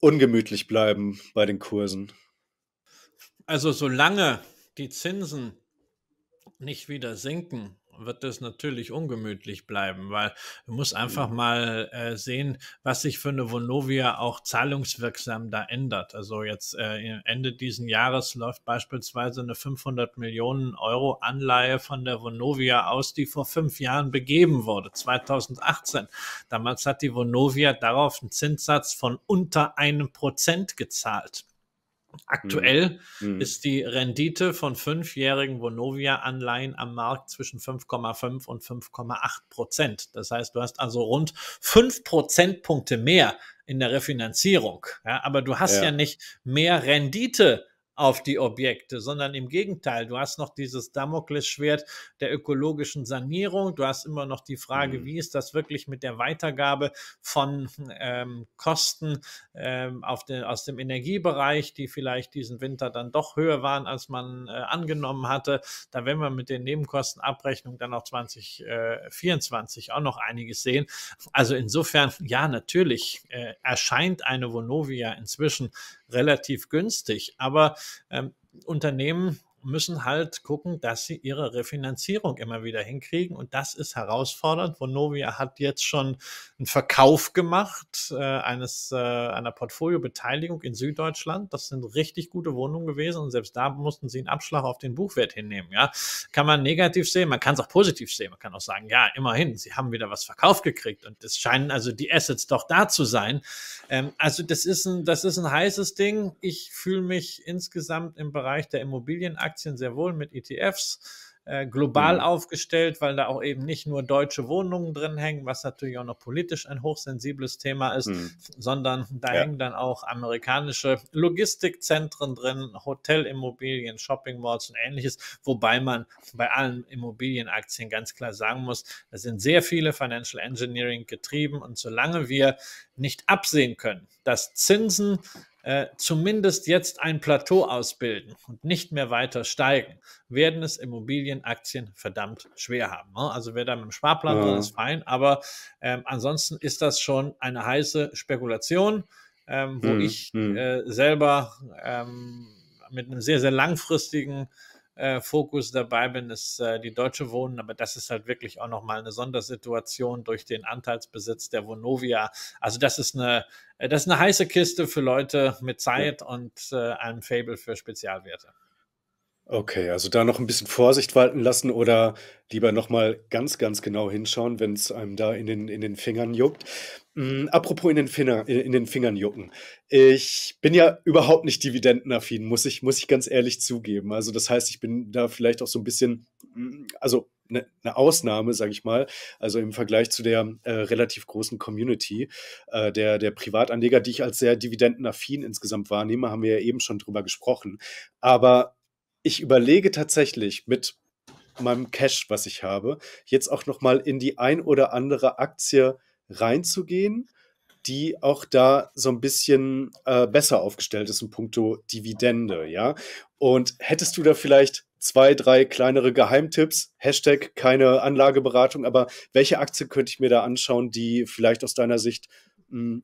ungemütlich bleiben bei den Kursen? Also solange die Zinsen nicht wieder sinken, wird es natürlich ungemütlich bleiben, weil du musst einfach mhm. mal äh, sehen, was sich für eine Vonovia auch zahlungswirksam da ändert. Also jetzt äh, Ende diesen Jahres läuft beispielsweise eine 500 Millionen Euro Anleihe von der Vonovia aus, die vor fünf Jahren begeben wurde, 2018. Damals hat die Vonovia darauf einen Zinssatz von unter einem Prozent gezahlt. Aktuell mhm. mhm. ist die Rendite von fünfjährigen Vonovia-Anleihen am Markt zwischen 5,5 und 5,8 Prozent. Das heißt, du hast also rund fünf Prozentpunkte mehr in der Refinanzierung. Ja, aber du hast ja, ja nicht mehr Rendite auf die Objekte, sondern im Gegenteil, du hast noch dieses Damoklesschwert der ökologischen Sanierung, du hast immer noch die Frage, mhm. wie ist das wirklich mit der Weitergabe von ähm, Kosten ähm, auf den, aus dem Energiebereich, die vielleicht diesen Winter dann doch höher waren, als man äh, angenommen hatte. Da werden wir mit den Nebenkostenabrechnungen dann auch 2024 äh, auch noch einiges sehen. Also insofern, ja, natürlich äh, erscheint eine Vonovia inzwischen relativ günstig. Aber ähm, Unternehmen, müssen halt gucken, dass sie ihre Refinanzierung immer wieder hinkriegen. Und das ist herausfordernd. Vonovia hat jetzt schon einen Verkauf gemacht äh, eines äh, einer Portfoliobeteiligung in Süddeutschland. Das sind richtig gute Wohnungen gewesen und selbst da mussten sie einen Abschlag auf den Buchwert hinnehmen. Ja, kann man negativ sehen, man kann es auch positiv sehen. Man kann auch sagen, ja, immerhin, sie haben wieder was verkauft gekriegt und es scheinen also die Assets doch da zu sein. Ähm, also das ist ein das ist ein heißes Ding. Ich fühle mich insgesamt im Bereich der Immobilienaktien Aktien, sehr wohl mit ETFs äh, global mhm. aufgestellt, weil da auch eben nicht nur deutsche Wohnungen drin hängen, was natürlich auch noch politisch ein hochsensibles Thema ist, mhm. sondern da ja. hängen dann auch amerikanische Logistikzentren drin, Hotelimmobilien, Shopping Malls und ähnliches, wobei man bei allen Immobilienaktien ganz klar sagen muss, da sind sehr viele Financial Engineering getrieben und solange wir nicht absehen können, dass Zinsen äh, zumindest jetzt ein Plateau ausbilden und nicht mehr weiter steigen, werden es Immobilienaktien verdammt schwer haben. Ne? Also wer da mit dem Sparplan ja. ist, fein, aber ähm, ansonsten ist das schon eine heiße Spekulation, ähm, wo hm, ich hm. Äh, selber ähm, mit einem sehr, sehr langfristigen äh, Fokus dabei bin, ist äh, die deutsche Wohnen, aber das ist halt wirklich auch nochmal eine Sondersituation durch den Anteilsbesitz der Vonovia. Also das ist eine, äh, das ist eine heiße Kiste für Leute mit Zeit ja. und äh, einem Fable für Spezialwerte. Okay, also da noch ein bisschen Vorsicht walten lassen oder lieber nochmal ganz, ganz genau hinschauen, wenn es einem da in den, in den Fingern juckt. Mm, apropos in den, Finger, in den Fingern jucken. Ich bin ja überhaupt nicht dividendenaffin, muss ich, muss ich ganz ehrlich zugeben. Also das heißt, ich bin da vielleicht auch so ein bisschen, hm, also eine ne Ausnahme, sage ich mal, also im Vergleich zu der äh, relativ großen Community äh, der, der Privatanleger, die ich als sehr dividendenaffin insgesamt wahrnehme, haben wir ja eben schon drüber gesprochen. Aber ich überlege tatsächlich mit meinem Cash, was ich habe, jetzt auch noch mal in die ein oder andere Aktie reinzugehen, die auch da so ein bisschen äh, besser aufgestellt ist in puncto Dividende, ja. Und hättest du da vielleicht zwei, drei kleinere Geheimtipps, Hashtag keine Anlageberatung, aber welche Aktie könnte ich mir da anschauen, die vielleicht aus deiner Sicht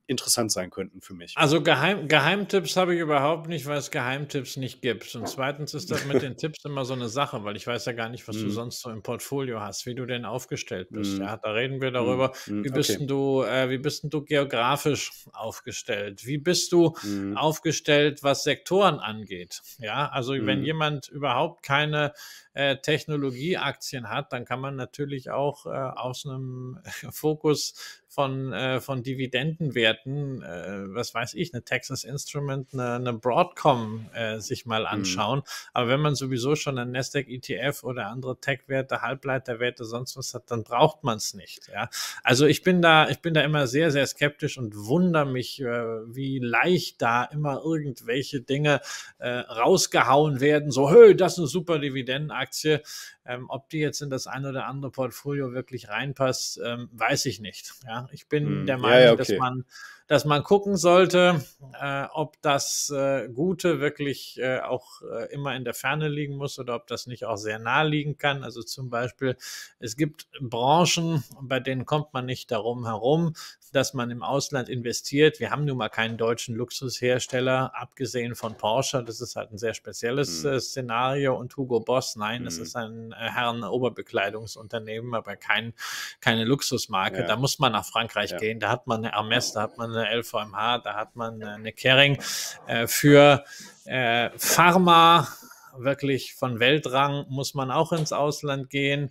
interessant sein könnten für mich. Also Geheim Geheimtipps habe ich überhaupt nicht, weil es Geheimtipps nicht gibt. Und zweitens ist das mit den Tipps immer so eine Sache, weil ich weiß ja gar nicht, was mm. du mhm. sonst so im Portfolio hast, wie du denn aufgestellt bist. Mm. Ja, da reden wir mhm. darüber, mm. wie bist okay. du, äh, wie bist du geografisch aufgestellt? Wie bist du mhm. aufgestellt, was Sektoren angeht? Ja, also wenn jemand überhaupt keine äh, Technologieaktien hat, dann kann man natürlich auch äh, aus einem Fokus von, äh, von Dividendenwerten, äh, was weiß ich, eine Texas Instrument, eine, eine Broadcom äh, sich mal mhm. anschauen. Mhm. Aber wenn man sowieso schon einen Nasdaq ETF oder andere Tech-Werte, Halbleiterwerte, sonst was hat, dann braucht man es nicht. Ja? Also ich bin da, ich bin da immer sehr, sehr skeptisch und wundere mich, äh, wie leicht da immer irgendwelche Dinge äh, rausgehauen werden. So, hey, das ist eine super Dividendenaktie. Ähm, ob die jetzt in das ein oder andere Portfolio wirklich reinpasst, ähm, weiß ich nicht. Ja? Ne? ich bin hm. der Meinung, ja, ja, okay. dass man dass man gucken sollte, äh, ob das äh, Gute wirklich äh, auch äh, immer in der Ferne liegen muss oder ob das nicht auch sehr nah liegen kann. Also zum Beispiel, es gibt Branchen, bei denen kommt man nicht darum herum, dass man im Ausland investiert. Wir haben nun mal keinen deutschen Luxushersteller, abgesehen von Porsche. Das ist halt ein sehr spezielles mhm. Szenario. Und Hugo Boss, nein, mhm. das hm. ist ein äh, Herren-Oberbekleidungsunternehmen, aber kein, keine Luxusmarke. Ja. Da muss man nach Frankreich ja. gehen. Da hat man eine Hermes, da hat man eine LVMH, da hat man äh, eine Kering äh, für äh, Pharma. Wirklich von Weltrang muss man auch ins Ausland gehen.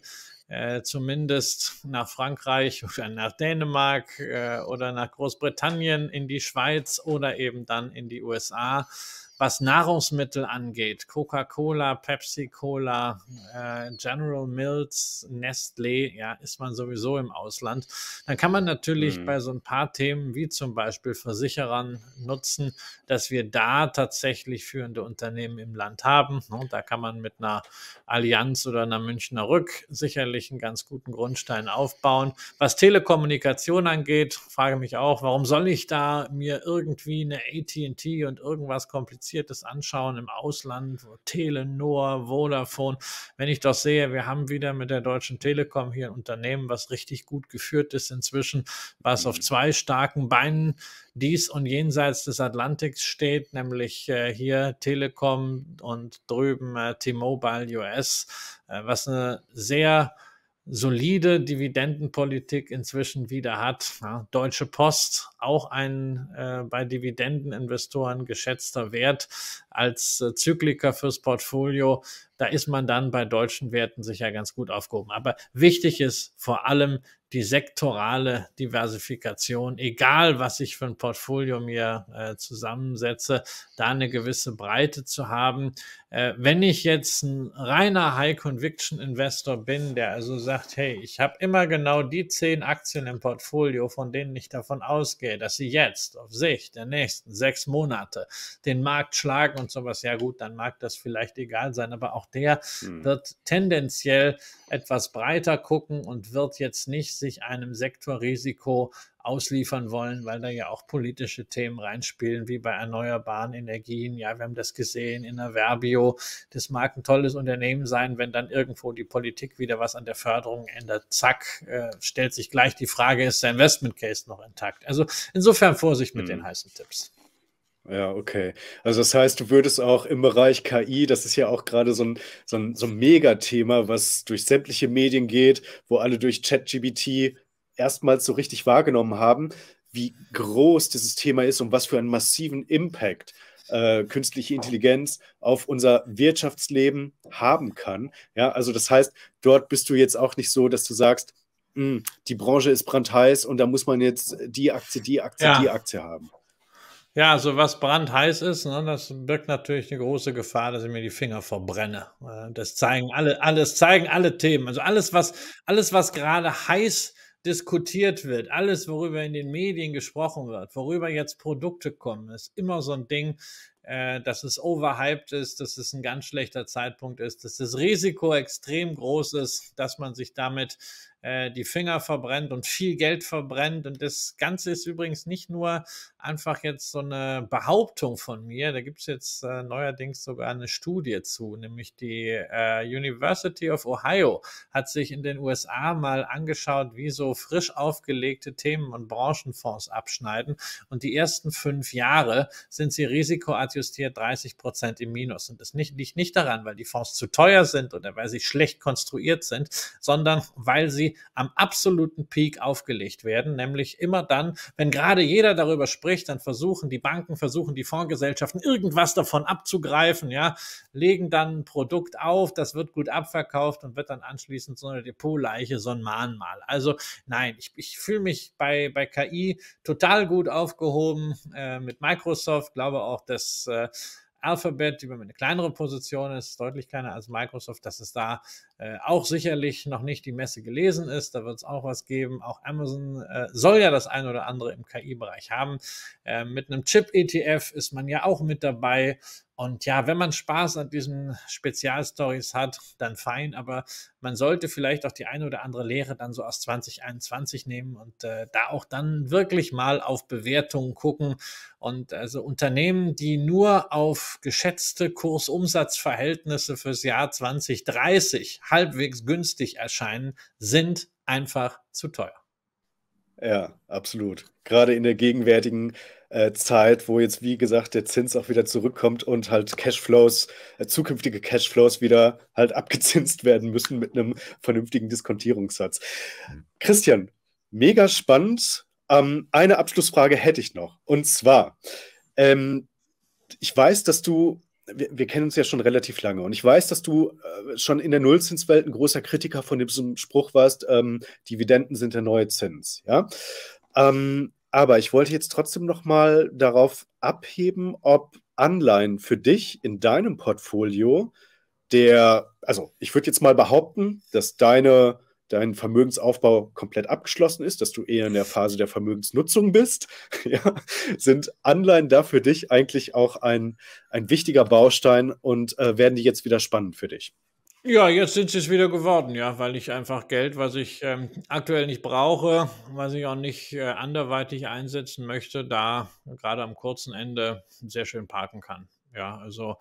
Äh, zumindest nach Frankreich oder nach Dänemark äh, oder nach Großbritannien, in die Schweiz oder eben dann in die USA was Nahrungsmittel angeht, Coca-Cola, Pepsi-Cola, äh, General Mills, Nestlé, ja, ist man sowieso im Ausland, dann kann man natürlich mhm. bei so ein paar Themen wie zum Beispiel Versicherern nutzen, dass wir da tatsächlich führende Unternehmen im Land haben. Ne? Da kann man mit einer Allianz oder einer Münchner Rück sicherlich einen ganz guten Grundstein aufbauen. Was Telekommunikation angeht, frage mich auch, warum soll ich da mir irgendwie eine AT&T und irgendwas kompliziertes reduziertes Anschauen im Ausland, Telenor, Vodafone. Wenn ich das sehe, wir haben wieder mit der Deutschen Telekom hier ein Unternehmen, was richtig gut geführt ist inzwischen, was auf mhm. zwei starken Beinen dies und jenseits des Atlantiks steht, nämlich äh, hier Telekom und drüben äh, T-Mobile US, äh, was eine sehr solide Dividendenpolitik inzwischen wieder hat. Ja, Deutsche Post, auch ein äh, bei Dividendeninvestoren geschätzter Wert als äh, Zykliker fürs Portfolio, da ist man dann bei deutschen Werten sicher ganz gut aufgehoben. Aber wichtig ist vor allem die sektorale Diversifikation, egal was ich für ein Portfolio mir äh, zusammensetze, da eine gewisse Breite zu haben. Äh, wenn ich jetzt ein reiner High-Conviction-Investor bin, der also sagt, hey, ich habe immer genau die zehn Aktien im Portfolio, von denen ich davon ausgehe, dass sie jetzt auf Sicht der nächsten sechs Monate den Markt schlagen und sowas, ja gut, dann mag das vielleicht egal sein, aber auch der mhm. wird tendenziell etwas breiter gucken und wird jetzt nicht sich einem Sektorrisiko ausliefern wollen, weil da ja auch politische Themen reinspielen, wie bei erneuerbaren Energien. Ja, wir haben das gesehen in der Verbio. Das mag ein tolles Unternehmen sein, wenn dann irgendwo die Politik wieder was an der Förderung ändert. Zack, äh, stellt sich gleich die Frage, ist der Investment Case noch intakt? Also insofern Vorsicht mit mhm. den hm. heißen Tipps. Ja, okay. Also das heißt, du würdest auch im Bereich KI, das ist ja auch gerade so ein, so ein, so ein Megathema, was durch sämtliche Medien geht, wo alle durch ChatGBT erstmals so richtig wahrgenommen haben, wie groß dieses Thema ist und was für einen massiven Impact äh, künstliche Intelligenz auf unser Wirtschaftsleben haben kann. Ja, also das heißt, dort bist du jetzt auch nicht so, dass du sagst, hm, die Branche ist brandheiß und da muss man jetzt die Aktie, die Aktie, ja. die Aktie haben. Ja, also was brandheiß ist, ne, das birgt natürlich eine große Gefahr, dass ich mir die Finger verbrenne. Äh, das zeigen alle, alles zeigen alle Themen. Also alles, was, alles, was gerade heiß diskutiert wird, alles, worüber in den Medien gesprochen wird, worüber jetzt Produkte kommen, ist immer so ein Ding, äh, dass es overhyped ist, dass es ein ganz schlechter Zeitpunkt ist, dass das Risiko extrem groß ist, dass man sich damit äh, die Finger verbrennt und viel Geld verbrennt. Und das Ganze ist übrigens nicht nur einfach jetzt so eine Behauptung von mir. Da gibt es jetzt äh, neuerdings sogar eine Studie zu, nämlich die äh, University of Ohio hat sich in den USA mal angeschaut, wie so frisch aufgelegte Themen und Branchenfonds abschneiden. Und die ersten fünf Jahre sind sie risikoadjustiert 30 Prozent im Minus. Und das liegt nicht daran, weil die Fonds zu teuer sind oder weil sie schlecht konstruiert sind, sondern weil sie sie am absoluten Peak aufgelegt werden, nämlich immer dann, wenn gerade jeder darüber spricht, dann versuchen die Banken, versuchen die Fondsgesellschaften irgendwas davon abzugreifen, ja, legen dann ein Produkt auf, das wird gut abverkauft und wird dann anschließend so eine Depotleiche, so ein Mahnmal. Also nein, ich, ich fühle mich bei, bei KI total gut aufgehoben äh, mit Microsoft, glaube auch, dass äh, Alphabet, die eine kleinere Position ist, deutlich kleiner als Microsoft, dass es da äh, auch sicherlich noch nicht die Messe gelesen ist. Da wird es auch was geben. Auch Amazon äh, soll ja das ein oder andere im KI-Bereich haben. Äh, mit einem Chip-ETF ist man ja auch mit dabei. Und ja, wenn man Spaß an diesen Spezialstories hat, dann fein, aber man sollte vielleicht auch die eine oder andere Lehre dann so aus 2021 nehmen und äh, da auch dann wirklich mal auf Bewertungen gucken. Und also Unternehmen, die nur auf geschätzte Kursumsatzverhältnisse fürs Jahr 2030 halbwegs günstig erscheinen, sind einfach zu teuer. Ja, absolut. Gerade in der gegenwärtigen äh, Zeit, wo jetzt, wie gesagt, der Zins auch wieder zurückkommt und halt Cashflows, äh, zukünftige Cashflows wieder halt abgezinst werden müssen mit einem vernünftigen Diskontierungssatz. Christian, mega spannend. Ähm, eine Abschlussfrage hätte ich noch. Und zwar, ähm, ich weiß, dass du wir, wir, kennen uns ja schon relativ lange und ich weiß, dass du äh, schon in der Nullzinswelt ein großer Kritiker von diesem Spruch warst, ähm, Dividenden sind der neue Zins, ja. Ähm, aber ich wollte jetzt trotzdem nochmal darauf abheben, ob Anleihen für dich in deinem Portfolio der, also ich würde jetzt mal behaupten, dass deine dein Vermögensaufbau komplett abgeschlossen ist, dass du eher in der Phase der Vermögensnutzung bist, ja, sind Anleihen da für dich eigentlich auch ein, ein wichtiger Baustein und äh, werden die jetzt wieder spannend für dich? Ja, jetzt sind sie es wieder geworden, ja, weil ich einfach Geld, was ich ähm, aktuell nicht brauche, was ich auch nicht äh, anderweitig einsetzen möchte, da gerade am kurzen Ende sehr schön parken kann. Ja, also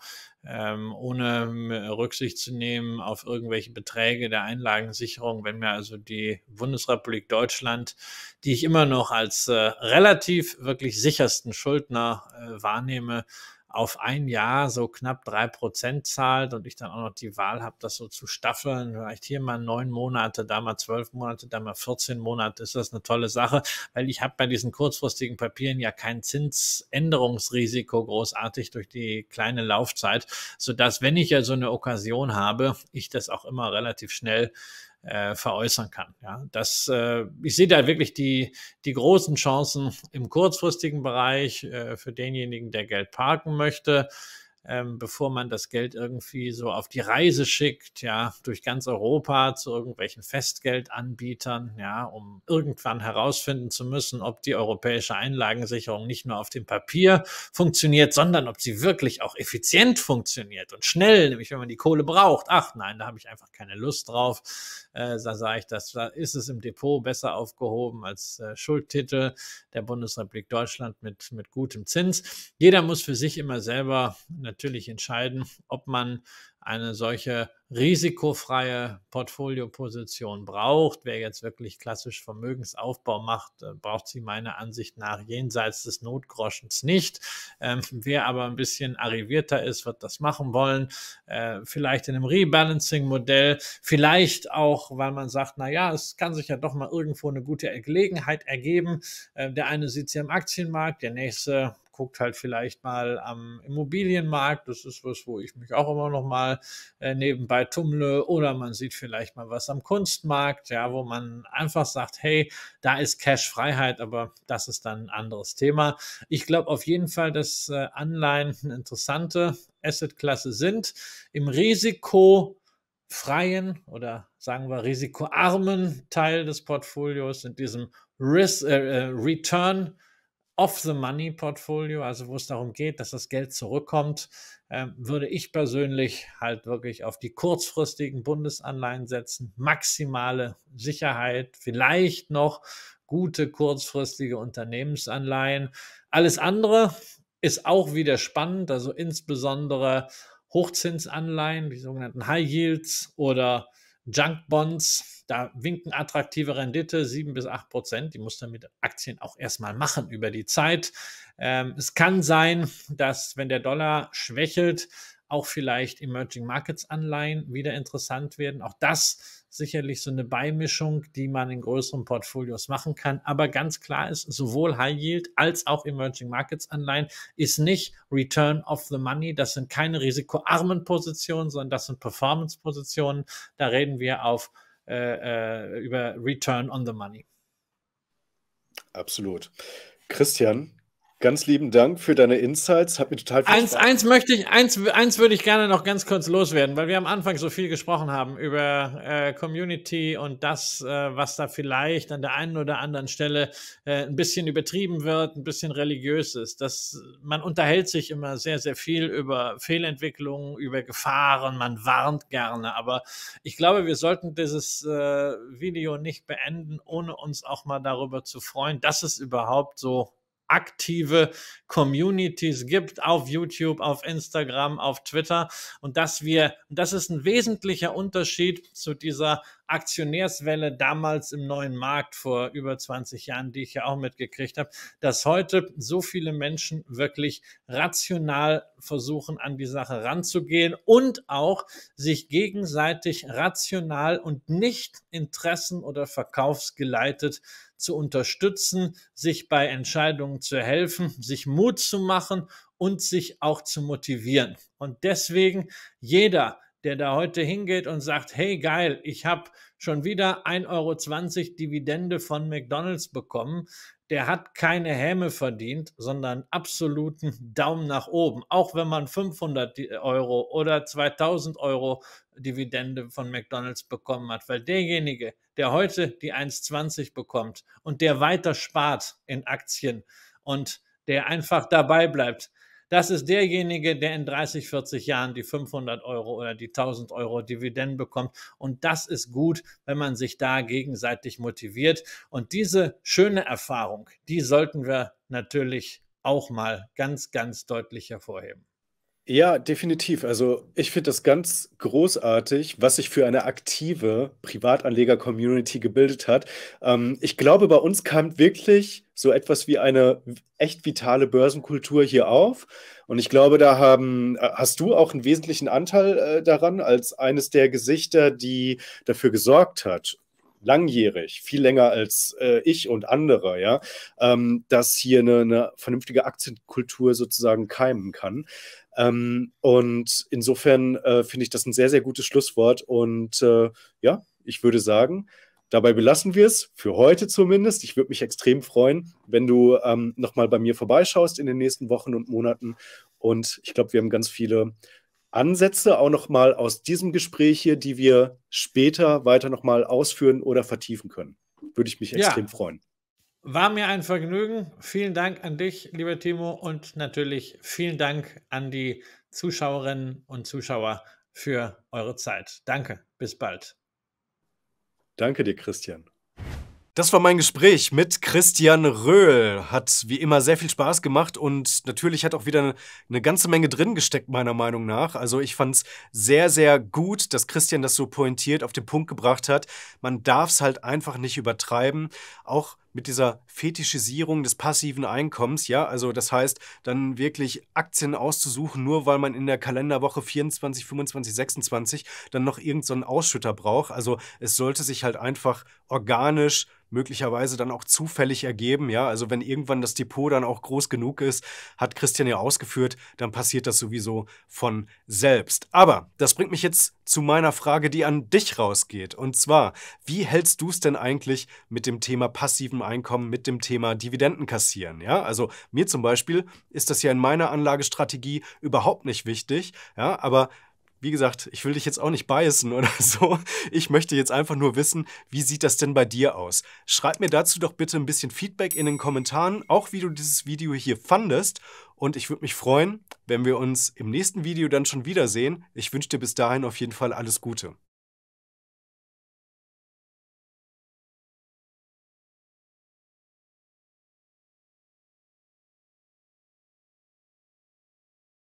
ähm, ohne Rücksicht zu nehmen auf irgendwelche Beträge der Einlagensicherung, wenn mir also die Bundesrepublik Deutschland, die ich immer noch als äh, relativ wirklich sichersten Schuldner äh, wahrnehme, auf ein Jahr so knapp drei Prozent zahlt und ich dann auch noch die Wahl habe, das so zu staffeln, vielleicht hier mal neun Monate, da mal zwölf Monate, da mal 14 Monate, ist das eine tolle Sache, weil ich habe bei diesen kurzfristigen Papieren ja kein Zinsänderungsrisiko großartig durch die kleine Laufzeit, sodass, wenn ich ja so eine Okkasion habe, ich das auch immer relativ schnell äh, veräußern kann. Ja, das, äh, ich sehe da wirklich die, die großen Chancen im kurzfristigen Bereich äh, für denjenigen, der Geld parken möchte ähm, bevor man das Geld irgendwie so auf die Reise schickt, ja, durch ganz Europa zu irgendwelchen Festgeldanbietern, ja, um irgendwann herausfinden zu müssen, ob die europäische Einlagensicherung nicht nur auf dem Papier funktioniert, sondern ob sie wirklich auch effizient funktioniert und schnell, nämlich wenn man die Kohle braucht. Ach nein, da habe ich einfach keine Lust drauf. Äh, da sage ich, das da ist es im Depot besser aufgehoben als äh, Schuldtitel der Bundesrepublik Deutschland mit, mit gutem Zins. Jeder muss für sich immer selber eine natürlich entscheiden, ob man eine solche risikofreie Portfolioposition braucht. Wer jetzt wirklich klassisch Vermögensaufbau macht, äh, braucht sie meiner Ansicht nach jenseits des Notgroschens nicht. Ähm, wer aber ein bisschen arrivierter ist, wird das machen wollen. Äh, vielleicht in einem Rebalancing-Modell, vielleicht auch, weil man sagt, naja, es kann sich ja doch mal irgendwo eine gute Gelegenheit ergeben. Äh, der eine sieht sie im Aktienmarkt, der nächste guckt halt vielleicht mal am Immobilienmarkt. Das ist was, wo ich mich auch immer noch mal äh, nebenbei tummle. Oder man sieht vielleicht mal was am Kunstmarkt, ja, wo man einfach sagt, hey, da ist Cash-Freiheit, aber das ist dann ein anderes Thema. Ich glaube auf jeden Fall, dass äh, Anleihen eine interessante Assetklasse sind. Im Risiko freien oder sagen wir risikoarmen Teil des Portfolios, in diesem Risk, äh, äh Return Off-the-Money-Portfolio, also wo es darum geht, dass das Geld zurückkommt, äh, würde ich persönlich halt wirklich auf die kurzfristigen Bundesanleihen setzen. Maximale Sicherheit, vielleicht noch gute kurzfristige Unternehmensanleihen. Alles andere ist auch wieder spannend, also insbesondere Hochzinsanleihen, die sogenannten High Yields oder Junk Bonds, da winken attraktive Rendite, 7 bis 8 Prozent. Die muss man mit Aktien auch erstmal machen über die Zeit. Ähm, es kann sein, dass wenn der Dollar schwächelt, auch vielleicht Emerging Markets Anleihen wieder interessant werden. Auch das sicherlich so eine Beimischung, die man in größeren Portfolios machen kann. Aber ganz klar ist, sowohl High Yield als auch Emerging Markets Anleihen ist nicht Return of the Money. Das sind keine risikoarmen Positionen, sondern das sind Performance Positionen. Da reden wir auf äh, äh, über Return on the Money. Absolut. Christian, Ganz lieben Dank für deine Insights. Hat mir total viel eins, Spaß. eins möchte ich, eins, eins würde ich gerne noch ganz kurz loswerden, weil wir am Anfang so viel gesprochen haben über äh, Community und das, äh, was da vielleicht an der einen oder anderen Stelle äh, ein bisschen übertrieben wird, ein bisschen religiös ist. Das, man unterhält sich immer sehr, sehr viel über Fehlentwicklungen, über Gefahren, man warnt gerne. Aber ich glaube, wir sollten dieses äh, Video nicht beenden, ohne uns auch mal darüber zu freuen, dass es überhaupt so aktive Communities gibt auf YouTube, auf Instagram, auf Twitter und dass wir, das ist ein wesentlicher Unterschied zu dieser Aktionärswelle damals im neuen Markt vor über 20 Jahren, die ich ja auch mitgekriegt habe, dass heute so viele Menschen wirklich rational versuchen, an die Sache ranzugehen und auch sich gegenseitig rational und nicht Interessen oder Verkaufsgeleitet zu unterstützen, sich bei Entscheidungen zu helfen, sich Mut zu machen und sich auch zu motivieren. Und deswegen jeder, der da heute hingeht und sagt, hey geil, ich habe schon wieder 1,20 Euro Dividende von McDonald's bekommen, der hat keine Häme verdient, sondern absoluten Daumen nach oben. Auch wenn man 500 äh, Euro oder 2000 Euro Dividende von McDonald's bekommen hat. Weil derjenige, der heute die 1,20 bekommt und der weiter spart in Aktien und der einfach dabei bleibt, das ist derjenige, der in 30, 40 Jahren die 500 Euro oder die 1000 Euro Dividenden bekommt. Und das ist gut, wenn man sich da gegenseitig motiviert. Und diese schöne Erfahrung, die sollten wir natürlich auch mal ganz, ganz deutlich hervorheben. Ja, definitiv. Also ich finde das ganz großartig, was sich für eine aktive Privatanleger-Community gebildet hat. Ähm, ich glaube, bei uns kam wirklich so etwas wie eine echt vitale Börsenkultur hier auf. Und ich glaube, da haben, äh, hast du auch einen wesentlichen Anteil äh, daran als eines der Gesichter, die dafür gesorgt hat, langjährig, viel länger als äh, ich und andere, ja, ähm, dass hier eine, eine, vernünftige Aktienkultur sozusagen keimen kann. Ähm, und insofern äh, finde ich das ein sehr, sehr gutes Schlusswort. Und äh, ja, ich würde sagen, Dabei belassen wir es, für heute zumindest. Ich würde mich extrem freuen, wenn du ähm, nochmal bei mir vorbeischaust in den nächsten Wochen und Monaten. Und ich glaube, wir haben ganz viele Ansätze auch nochmal aus diesem Gespräch hier, die wir später weiter nochmal ausführen oder vertiefen können. Würde ich mich extrem ja. freuen. War mir ein Vergnügen. Vielen Dank an dich, lieber Timo, und natürlich vielen Dank an die Zuschauerinnen und Zuschauer für eure Zeit. Danke, bis bald. Danke dir, Christian. Das war mein Gespräch mit Christian Röhl. Hat wie immer sehr viel Spaß gemacht und natürlich hat auch wieder eine, ganze Menge drin gesteckt, meiner Meinung nach. Also ich fand es sehr, sehr gut, dass Christian das so pointiert auf den Punkt gebracht hat. Man darf es halt einfach nicht übertreiben. Auch mit dieser Fetischisierung des passiven Einkommens, ja, also das heißt, dann wirklich Aktien auszusuchen, nur weil man in der Kalenderwoche 24, 25, 26 dann noch irgendeinen so Ausschütter braucht. Also es sollte sich halt einfach organisch möglicherweise dann auch zufällig ergeben, ja, also wenn irgendwann das Depot dann auch groß genug ist, hat Christian ja ausgeführt, dann passiert das sowieso von selbst. Aber das bringt mich jetzt zu meiner Frage, die an dich rausgeht und zwar, wie hältst du es denn eigentlich mit dem Thema passiven Einkommen mit dem Thema Dividenden kassieren. Ja? Also mir zum Beispiel ist das ja in meiner Anlagestrategie überhaupt nicht wichtig, ja? aber wie gesagt, ich will dich jetzt auch nicht beißen oder so. Ich möchte jetzt einfach nur wissen, wie sieht das denn bei dir aus? Schreib mir dazu doch bitte ein bisschen Feedback in den Kommentaren, auch wie du dieses Video hier fandest. Und ich würde mich freuen, wenn wir uns im nächsten Video dann schon wiedersehen. Ich wünsche dir bis dahin auf jeden Fall alles Gute.